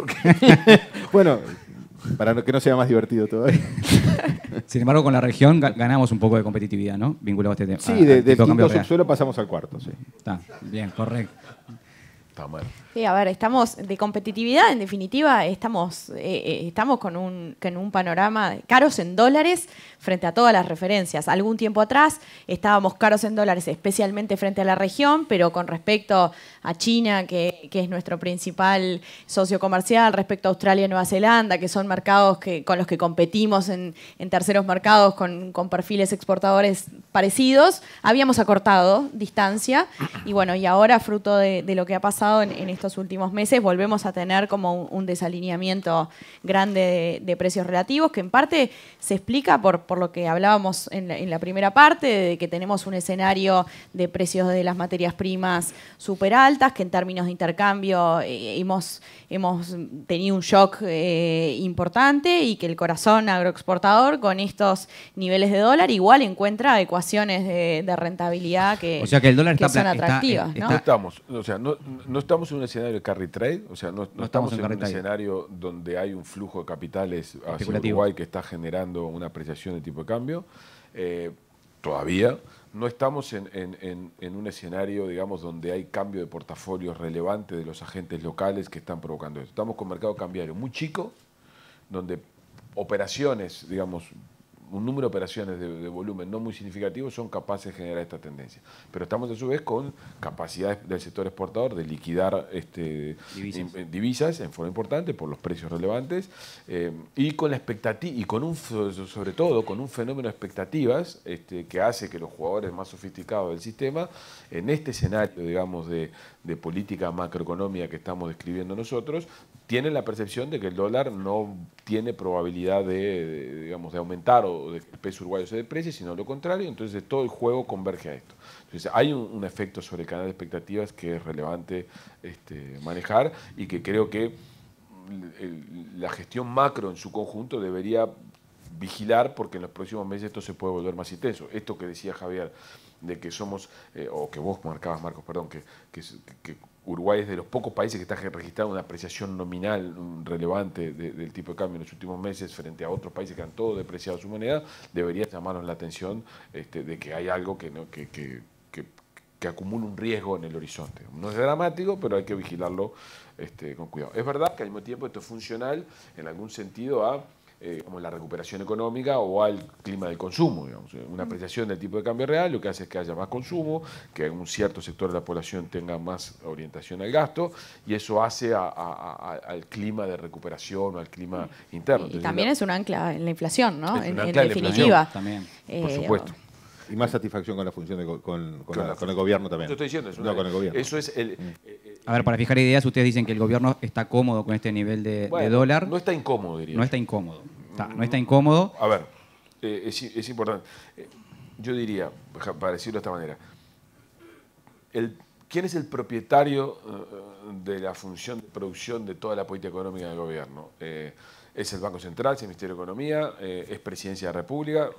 A: bueno, para que no sea más divertido todavía. Sin embargo, con la región ganamos un poco de competitividad, ¿no? Vinculado a este tema. Sí, de- este subsuelo
B: pasamos al cuarto, sí. Está, bien,
A: correcto. Está bueno
C: a ver, estamos de competitividad, en definitiva, estamos, eh, eh, estamos con un, con un panorama caros en dólares frente a todas las referencias. Algún tiempo atrás estábamos caros en dólares, especialmente frente a la región, pero con respecto a China, que, es nuestro principal socio comercial, respecto a Australia y Nueva Zelanda, que son mercados que, con los que competimos en, terceros mercados con, perfiles exportadores parecidos, habíamos acortado distancia y bueno, y ahora fruto de, lo que ha pasado en estos últimos meses volvemos a tener como un, desalineamiento grande de, precios relativos, que en parte se explica por, por lo que hablábamos en la, primera parte, de que tenemos un escenario de precios de las materias primas súper altas, que en términos de intercambio eh, hemos, hemos tenido un shock eh, importante y que el corazón agroexportador con estos niveles de dólar igual encuentra ecuaciones de, rentabilidad que, que, el dólar son atractivas.
D: estamos, sea, no, no estamos en una escenario de carry trade, o sea, no, estamos, en, un escenario donde hay un flujo de capitales hacia Uruguay que está generando una apreciación de tipo de cambio, eh, todavía. No estamos en, un escenario, digamos, donde hay cambio de portafolios relevante de los agentes locales que están provocando esto. Estamos con mercado cambiario muy chico, donde operaciones, digamos, un número de operaciones de, volumen no muy significativo son capaces de generar esta tendencia. Pero estamos a su vez con capacidades del sector exportador de liquidar este, eh, divisas. En, forma importante por los precios relevantes eh, y con la expectativa y con un sobre todo con un fenómeno de expectativas este, que hace que los jugadores más sofisticados del sistema en este escenario digamos de, de política macroeconómica que estamos describiendo nosotros tienen la percepción de que el dólar no tiene probabilidad de, digamos, de aumentar o de que el peso uruguayo se deprecie, sino lo contrario, entonces todo el juego converge a esto. Entonces hay un, efecto sobre el canal de expectativas que es relevante este, manejar y que creo que la gestión macro en su conjunto debería vigilar porque en los próximos meses esto se puede volver más intenso. Esto que decía Javier, de que somos, eh, o que vos marcabas, Marcos, perdón, que Uruguay es de los pocos países que está registrando una apreciación nominal relevante del tipo de cambio en los últimos meses frente a otros países que han todo depreciado su moneda, debería llamarnos la atención este, de que hay algo que, que, que, acumula un riesgo en el horizonte. No es dramático, pero hay que vigilarlo este, con cuidado. Es verdad que al mismo tiempo esto es funcional en algún sentido a eh, la recuperación económica o al clima del consumo. Una mm. apreciación del tipo de cambio real lo que hace es que haya más consumo, que un cierto sector de la población tenga más orientación al gasto y eso hace al clima de recuperación o al clima mm. interno. y también
C: es un ancla en la inflación, ¿no? En, definitiva. También. Por eh,
A: supuesto.
B: Y más satisfacción con la función, de, con, el
A: gobierno también. Yo estoy diciendo eso. No, con el gobierno. es el... Mm. Eh, a ver, para fijar ideas, ustedes dicen que el gobierno está cómodo con este nivel de, dólar. No está incómodo, diría. No está incómodo. no está incómodo.
D: A ver, eh, es, importante. Eh, yo diría, para decirlo de esta manera, el, ¿quién es el propietario de la función de producción de toda la política económica del gobierno? es el Banco Central, es el Ministerio de Economía, es Presidencia de la República.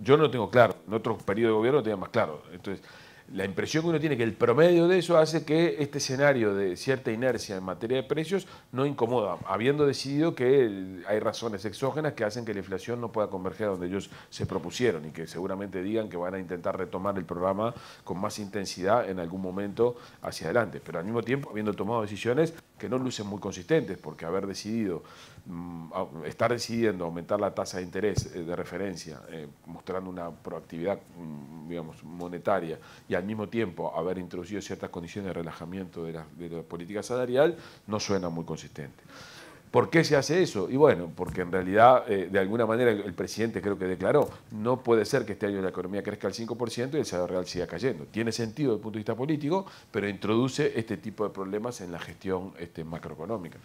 D: Yo no lo tengo claro en otros periodos de gobierno tenía más claro. Entonces, la impresión que uno tiene que el promedio de eso hace que este escenario de cierta inercia en materia de precios no incomoda, habiendo decidido que hay razones exógenas que hacen que la inflación no pueda converger a donde ellos se propusieron y que seguramente digan que van a intentar retomar el programa con más intensidad en algún momento hacia adelante, pero al mismo tiempo habiendo tomado decisiones que no lucen muy consistentes, porque haber decidido, mm, estar decidiendo aumentar la tasa de interés eh, de referencia, eh, mostrando una proactividad, mm, digamos, monetaria y al mismo tiempo haber introducido ciertas condiciones de relajamiento de la, de la política salarial, no suena muy consistente. ¿Por qué se hace eso? Y bueno, porque en realidad, eh, de alguna manera, el presidente creo que declaró, no puede ser que este año la economía crezca al 5% y el salario real siga cayendo. Tiene sentido desde el punto de vista político, pero introduce este tipo de problemas en la gestión este, macroeconómica,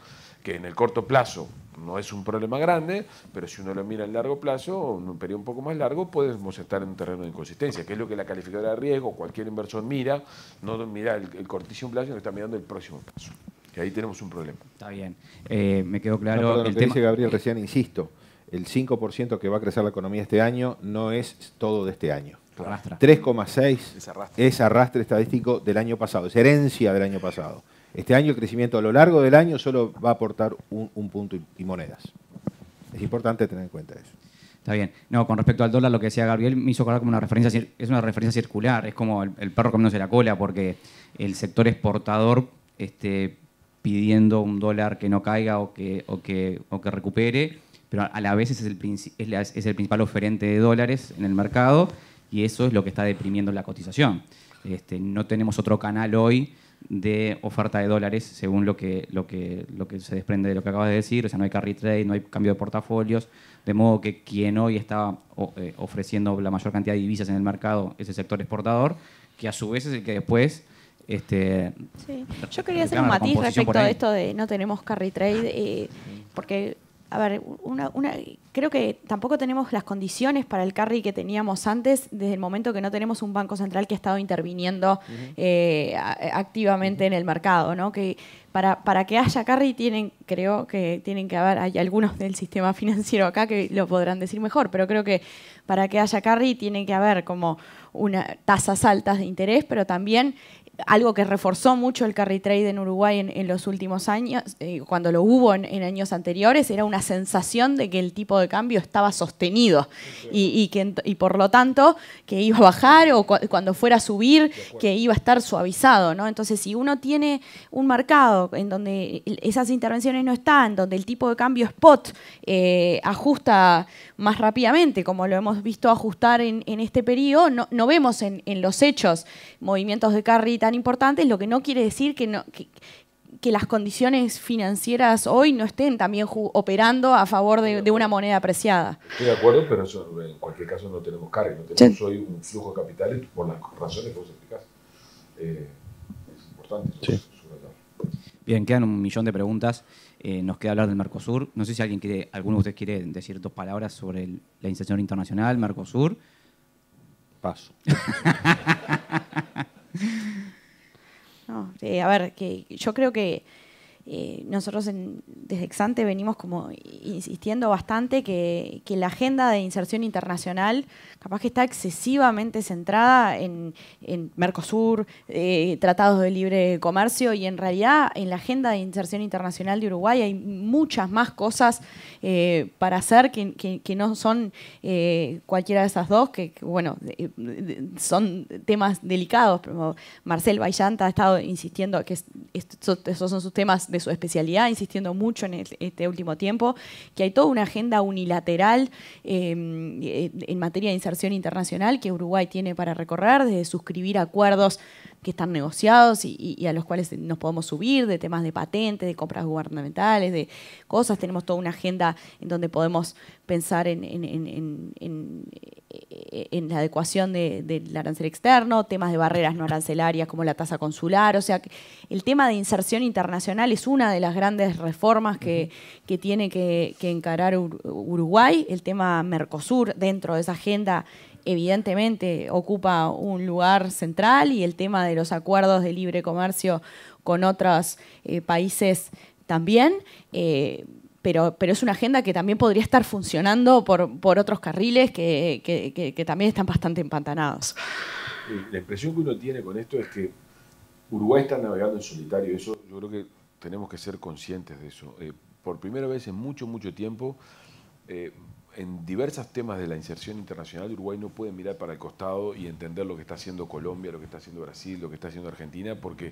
D: que en el corto plazo no es un problema grande, pero si uno lo mira en largo plazo, en un periodo un poco más largo, podemos estar en un terreno de inconsistencia, que es lo que la calificadora de riesgo, cualquier inversor mira, no mira el, el cortísimo plazo, sino que está mirando el próximo plazo ahí tenemos un problema.
B: Está bien. Eh, me quedó claro. el lo que dice Gabriel recién, insisto, el 5% que va a crecer la economía este año no es todo de este año. 3,6 es arrastre. estadístico del año pasado, es herencia del año pasado. Este año el crecimiento a lo largo del año solo va a aportar un, punto y, monedas. Es importante tener en cuenta eso.
A: Está bien. No, con respecto al dólar, lo que decía Gabriel me hizo acordar como una referencia, es una referencia circular, es como el, que perro comiéndose la cola, porque el sector exportador este, pidiendo un dólar que no caiga o que, o que, que recupere, pero a la vez es el, es, el principal oferente de dólares en el mercado y eso es lo que está deprimiendo la cotización. Este, no tenemos otro canal hoy de oferta de dólares según lo que, lo, que, lo que se desprende de lo que acabas de decir, o sea, no hay carry trade, no hay cambio de portafolios, de modo que quien hoy está eh, ofreciendo la mayor cantidad de divisas en el mercado es el sector exportador, que a su vez es el que después este, Yo quería hacer un matiz respecto a esto
C: de no tenemos carry trade, eh, porque, a ver, una, creo que tampoco tenemos las condiciones para el carry que teníamos antes, desde el momento que no tenemos un banco central que ha estado interviniendo eh, activamente en el mercado, ¿no? Que para, para, que haya carry tienen, creo que tienen que haber, hay algunos del sistema financiero acá que lo podrán decir mejor, pero creo que para que haya carry tiene que haber como tasas altas de interés, pero también algo que reforzó mucho el carry trade en Uruguay en, los últimos años, eh, cuando lo hubo en, años anteriores, era una sensación de que el tipo de cambio estaba sostenido y, que, por lo tanto que iba a bajar o cuando fuera a subir que iba a estar suavizado. ¿no? Entonces, si uno tiene un mercado en donde esas intervenciones no están, donde el tipo de cambio spot eh, ajusta más rápidamente, como lo hemos visto ajustar en, este periodo, no, no vemos en, los hechos movimientos de carry tan importantes, lo que no quiere decir que, que, las condiciones financieras hoy no estén también operando a favor de, una moneda apreciada.
D: Estoy de acuerdo, pero eso, en cualquier caso no tenemos carga, no tenemos hoy un flujo de capitales por las razones que vos explicás. Eh, es importante.
A: Bien, quedan un millón de preguntas. Eh, nos queda hablar del Mercosur. No sé si alguien quiere, alguno de ustedes quiere decir dos palabras sobre la inserción internacional, Mercosur. Paso.
C: No, eh, a ver, que yo creo que eh, nosotros desde Exante venimos como insistiendo bastante que, la agenda de inserción internacional capaz que está excesivamente centrada en, Mercosur, eh, tratados de libre comercio y en realidad en la agenda de inserción internacional de Uruguay hay muchas más cosas eh, para hacer que, no son cualquiera de esas dos, que, bueno, son temas delicados. pero Marcel Vallanta ha estado insistiendo que esos son sus temas de su especialidad, insistiendo mucho en este, este último tiempo, que hay toda una agenda unilateral em, eh, en materia de inserción internacional que Uruguay tiene para recorrer, desde suscribir acuerdos que están negociados y, a los cuales nos podemos subir, de temas de patentes, de compras gubernamentales, de cosas. Tenemos toda una agenda en donde podemos pensar en, eh, la adecuación del arancel externo, temas de barreras no arancelarias como la tasa consular. O sea, el tema de inserción internacional es una de las grandes reformas que, tiene que, que encarar Uruguay, el tema Mercosur dentro de esa agenda evidentemente ocupa un lugar central y el tema de los acuerdos de libre comercio con otros eh, países también. Eh, pero, pero, es una agenda que también podría estar funcionando por, por otros carriles que, también están bastante empantanados.
D: La impresión que uno tiene con esto es que Uruguay está navegando en solitario. Eso yo creo que tenemos que ser conscientes de eso. Eh, por primera vez en mucho, mucho tiempo, en diversos temas de la inserción internacional, Uruguay no puede mirar para el costado y entender lo que está haciendo Colombia, lo que está haciendo Brasil, lo que está haciendo Argentina, porque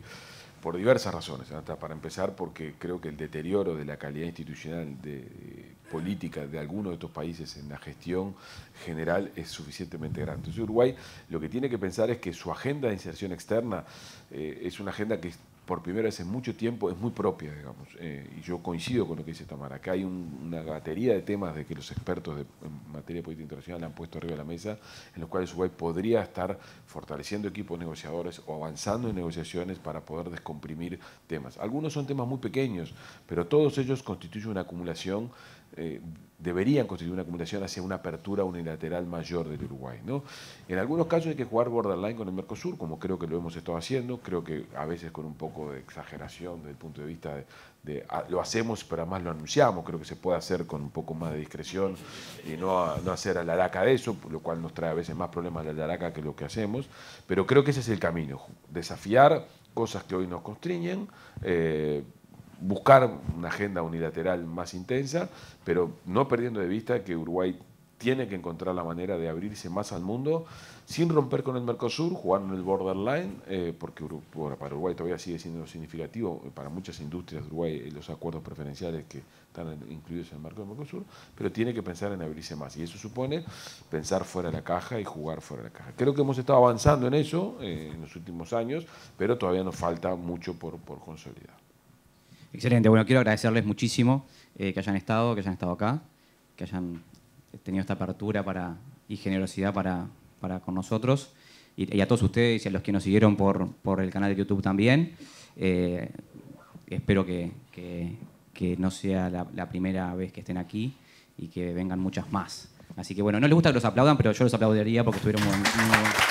D: por diversas razones. ¿eh? Hasta para empezar, porque creo que el deterioro de la calidad institucional de, eh, política de algunos de estos países en la gestión general es suficientemente grande. Entonces Uruguay lo que tiene que pensar es que su agenda de inserción externa eh, es una agenda que por primera vez en mucho tiempo, es muy propia, digamos. Eh, y yo coincido con lo que dice Tamara. que hay una batería de temas de que los expertos de, en materia política internacional han puesto arriba de la mesa, en los cuales Uruguay podría estar fortaleciendo equipos negociadores o avanzando en negociaciones para poder descomprimir temas. Algunos son temas muy pequeños, pero todos ellos constituyen una acumulación eh, deberían constituir una acumulación hacia una apertura unilateral mayor del Uruguay. ¿no? En algunos casos hay que jugar borderline con el Mercosur, como creo que lo hemos estado haciendo, creo que a veces con un poco de exageración desde el punto de vista de, ah, lo hacemos, pero además lo anunciamos, creo que se puede hacer con un poco más de discreción y no, a, no hacer de eso, lo cual nos trae a veces más problemas la laca que lo que hacemos, pero creo que ese es el camino, desafiar cosas que hoy nos constriñen, eh, buscar una agenda unilateral más intensa, pero no perdiendo de vista que Uruguay tiene que encontrar la manera de abrirse más al mundo sin romper con el Mercosur, jugando en el borderline, eh, porque para Uruguay todavía sigue siendo significativo, eh, para muchas industrias de Uruguay eh, los acuerdos preferenciales que están incluidos en el marco del Mercosur, pero tiene que pensar en abrirse más. Y eso supone pensar fuera de la caja y jugar fuera de la caja. Creo que hemos estado avanzando en eso en los últimos años, pero todavía nos falta mucho por consolidar.
A: Excelente, bueno, quiero agradecerles muchísimo eh, que hayan estado, que hayan estado acá, que hayan tenido esta apertura para, y generosidad para, con nosotros, y, a todos ustedes y a los que nos siguieron por, el canal de YouTube también. Eh, espero que, no sea la, primera vez que estén aquí y que vengan muchas más. Así que bueno, no les gusta que los aplaudan, pero yo los aplaudiría porque estuvieron muy, muy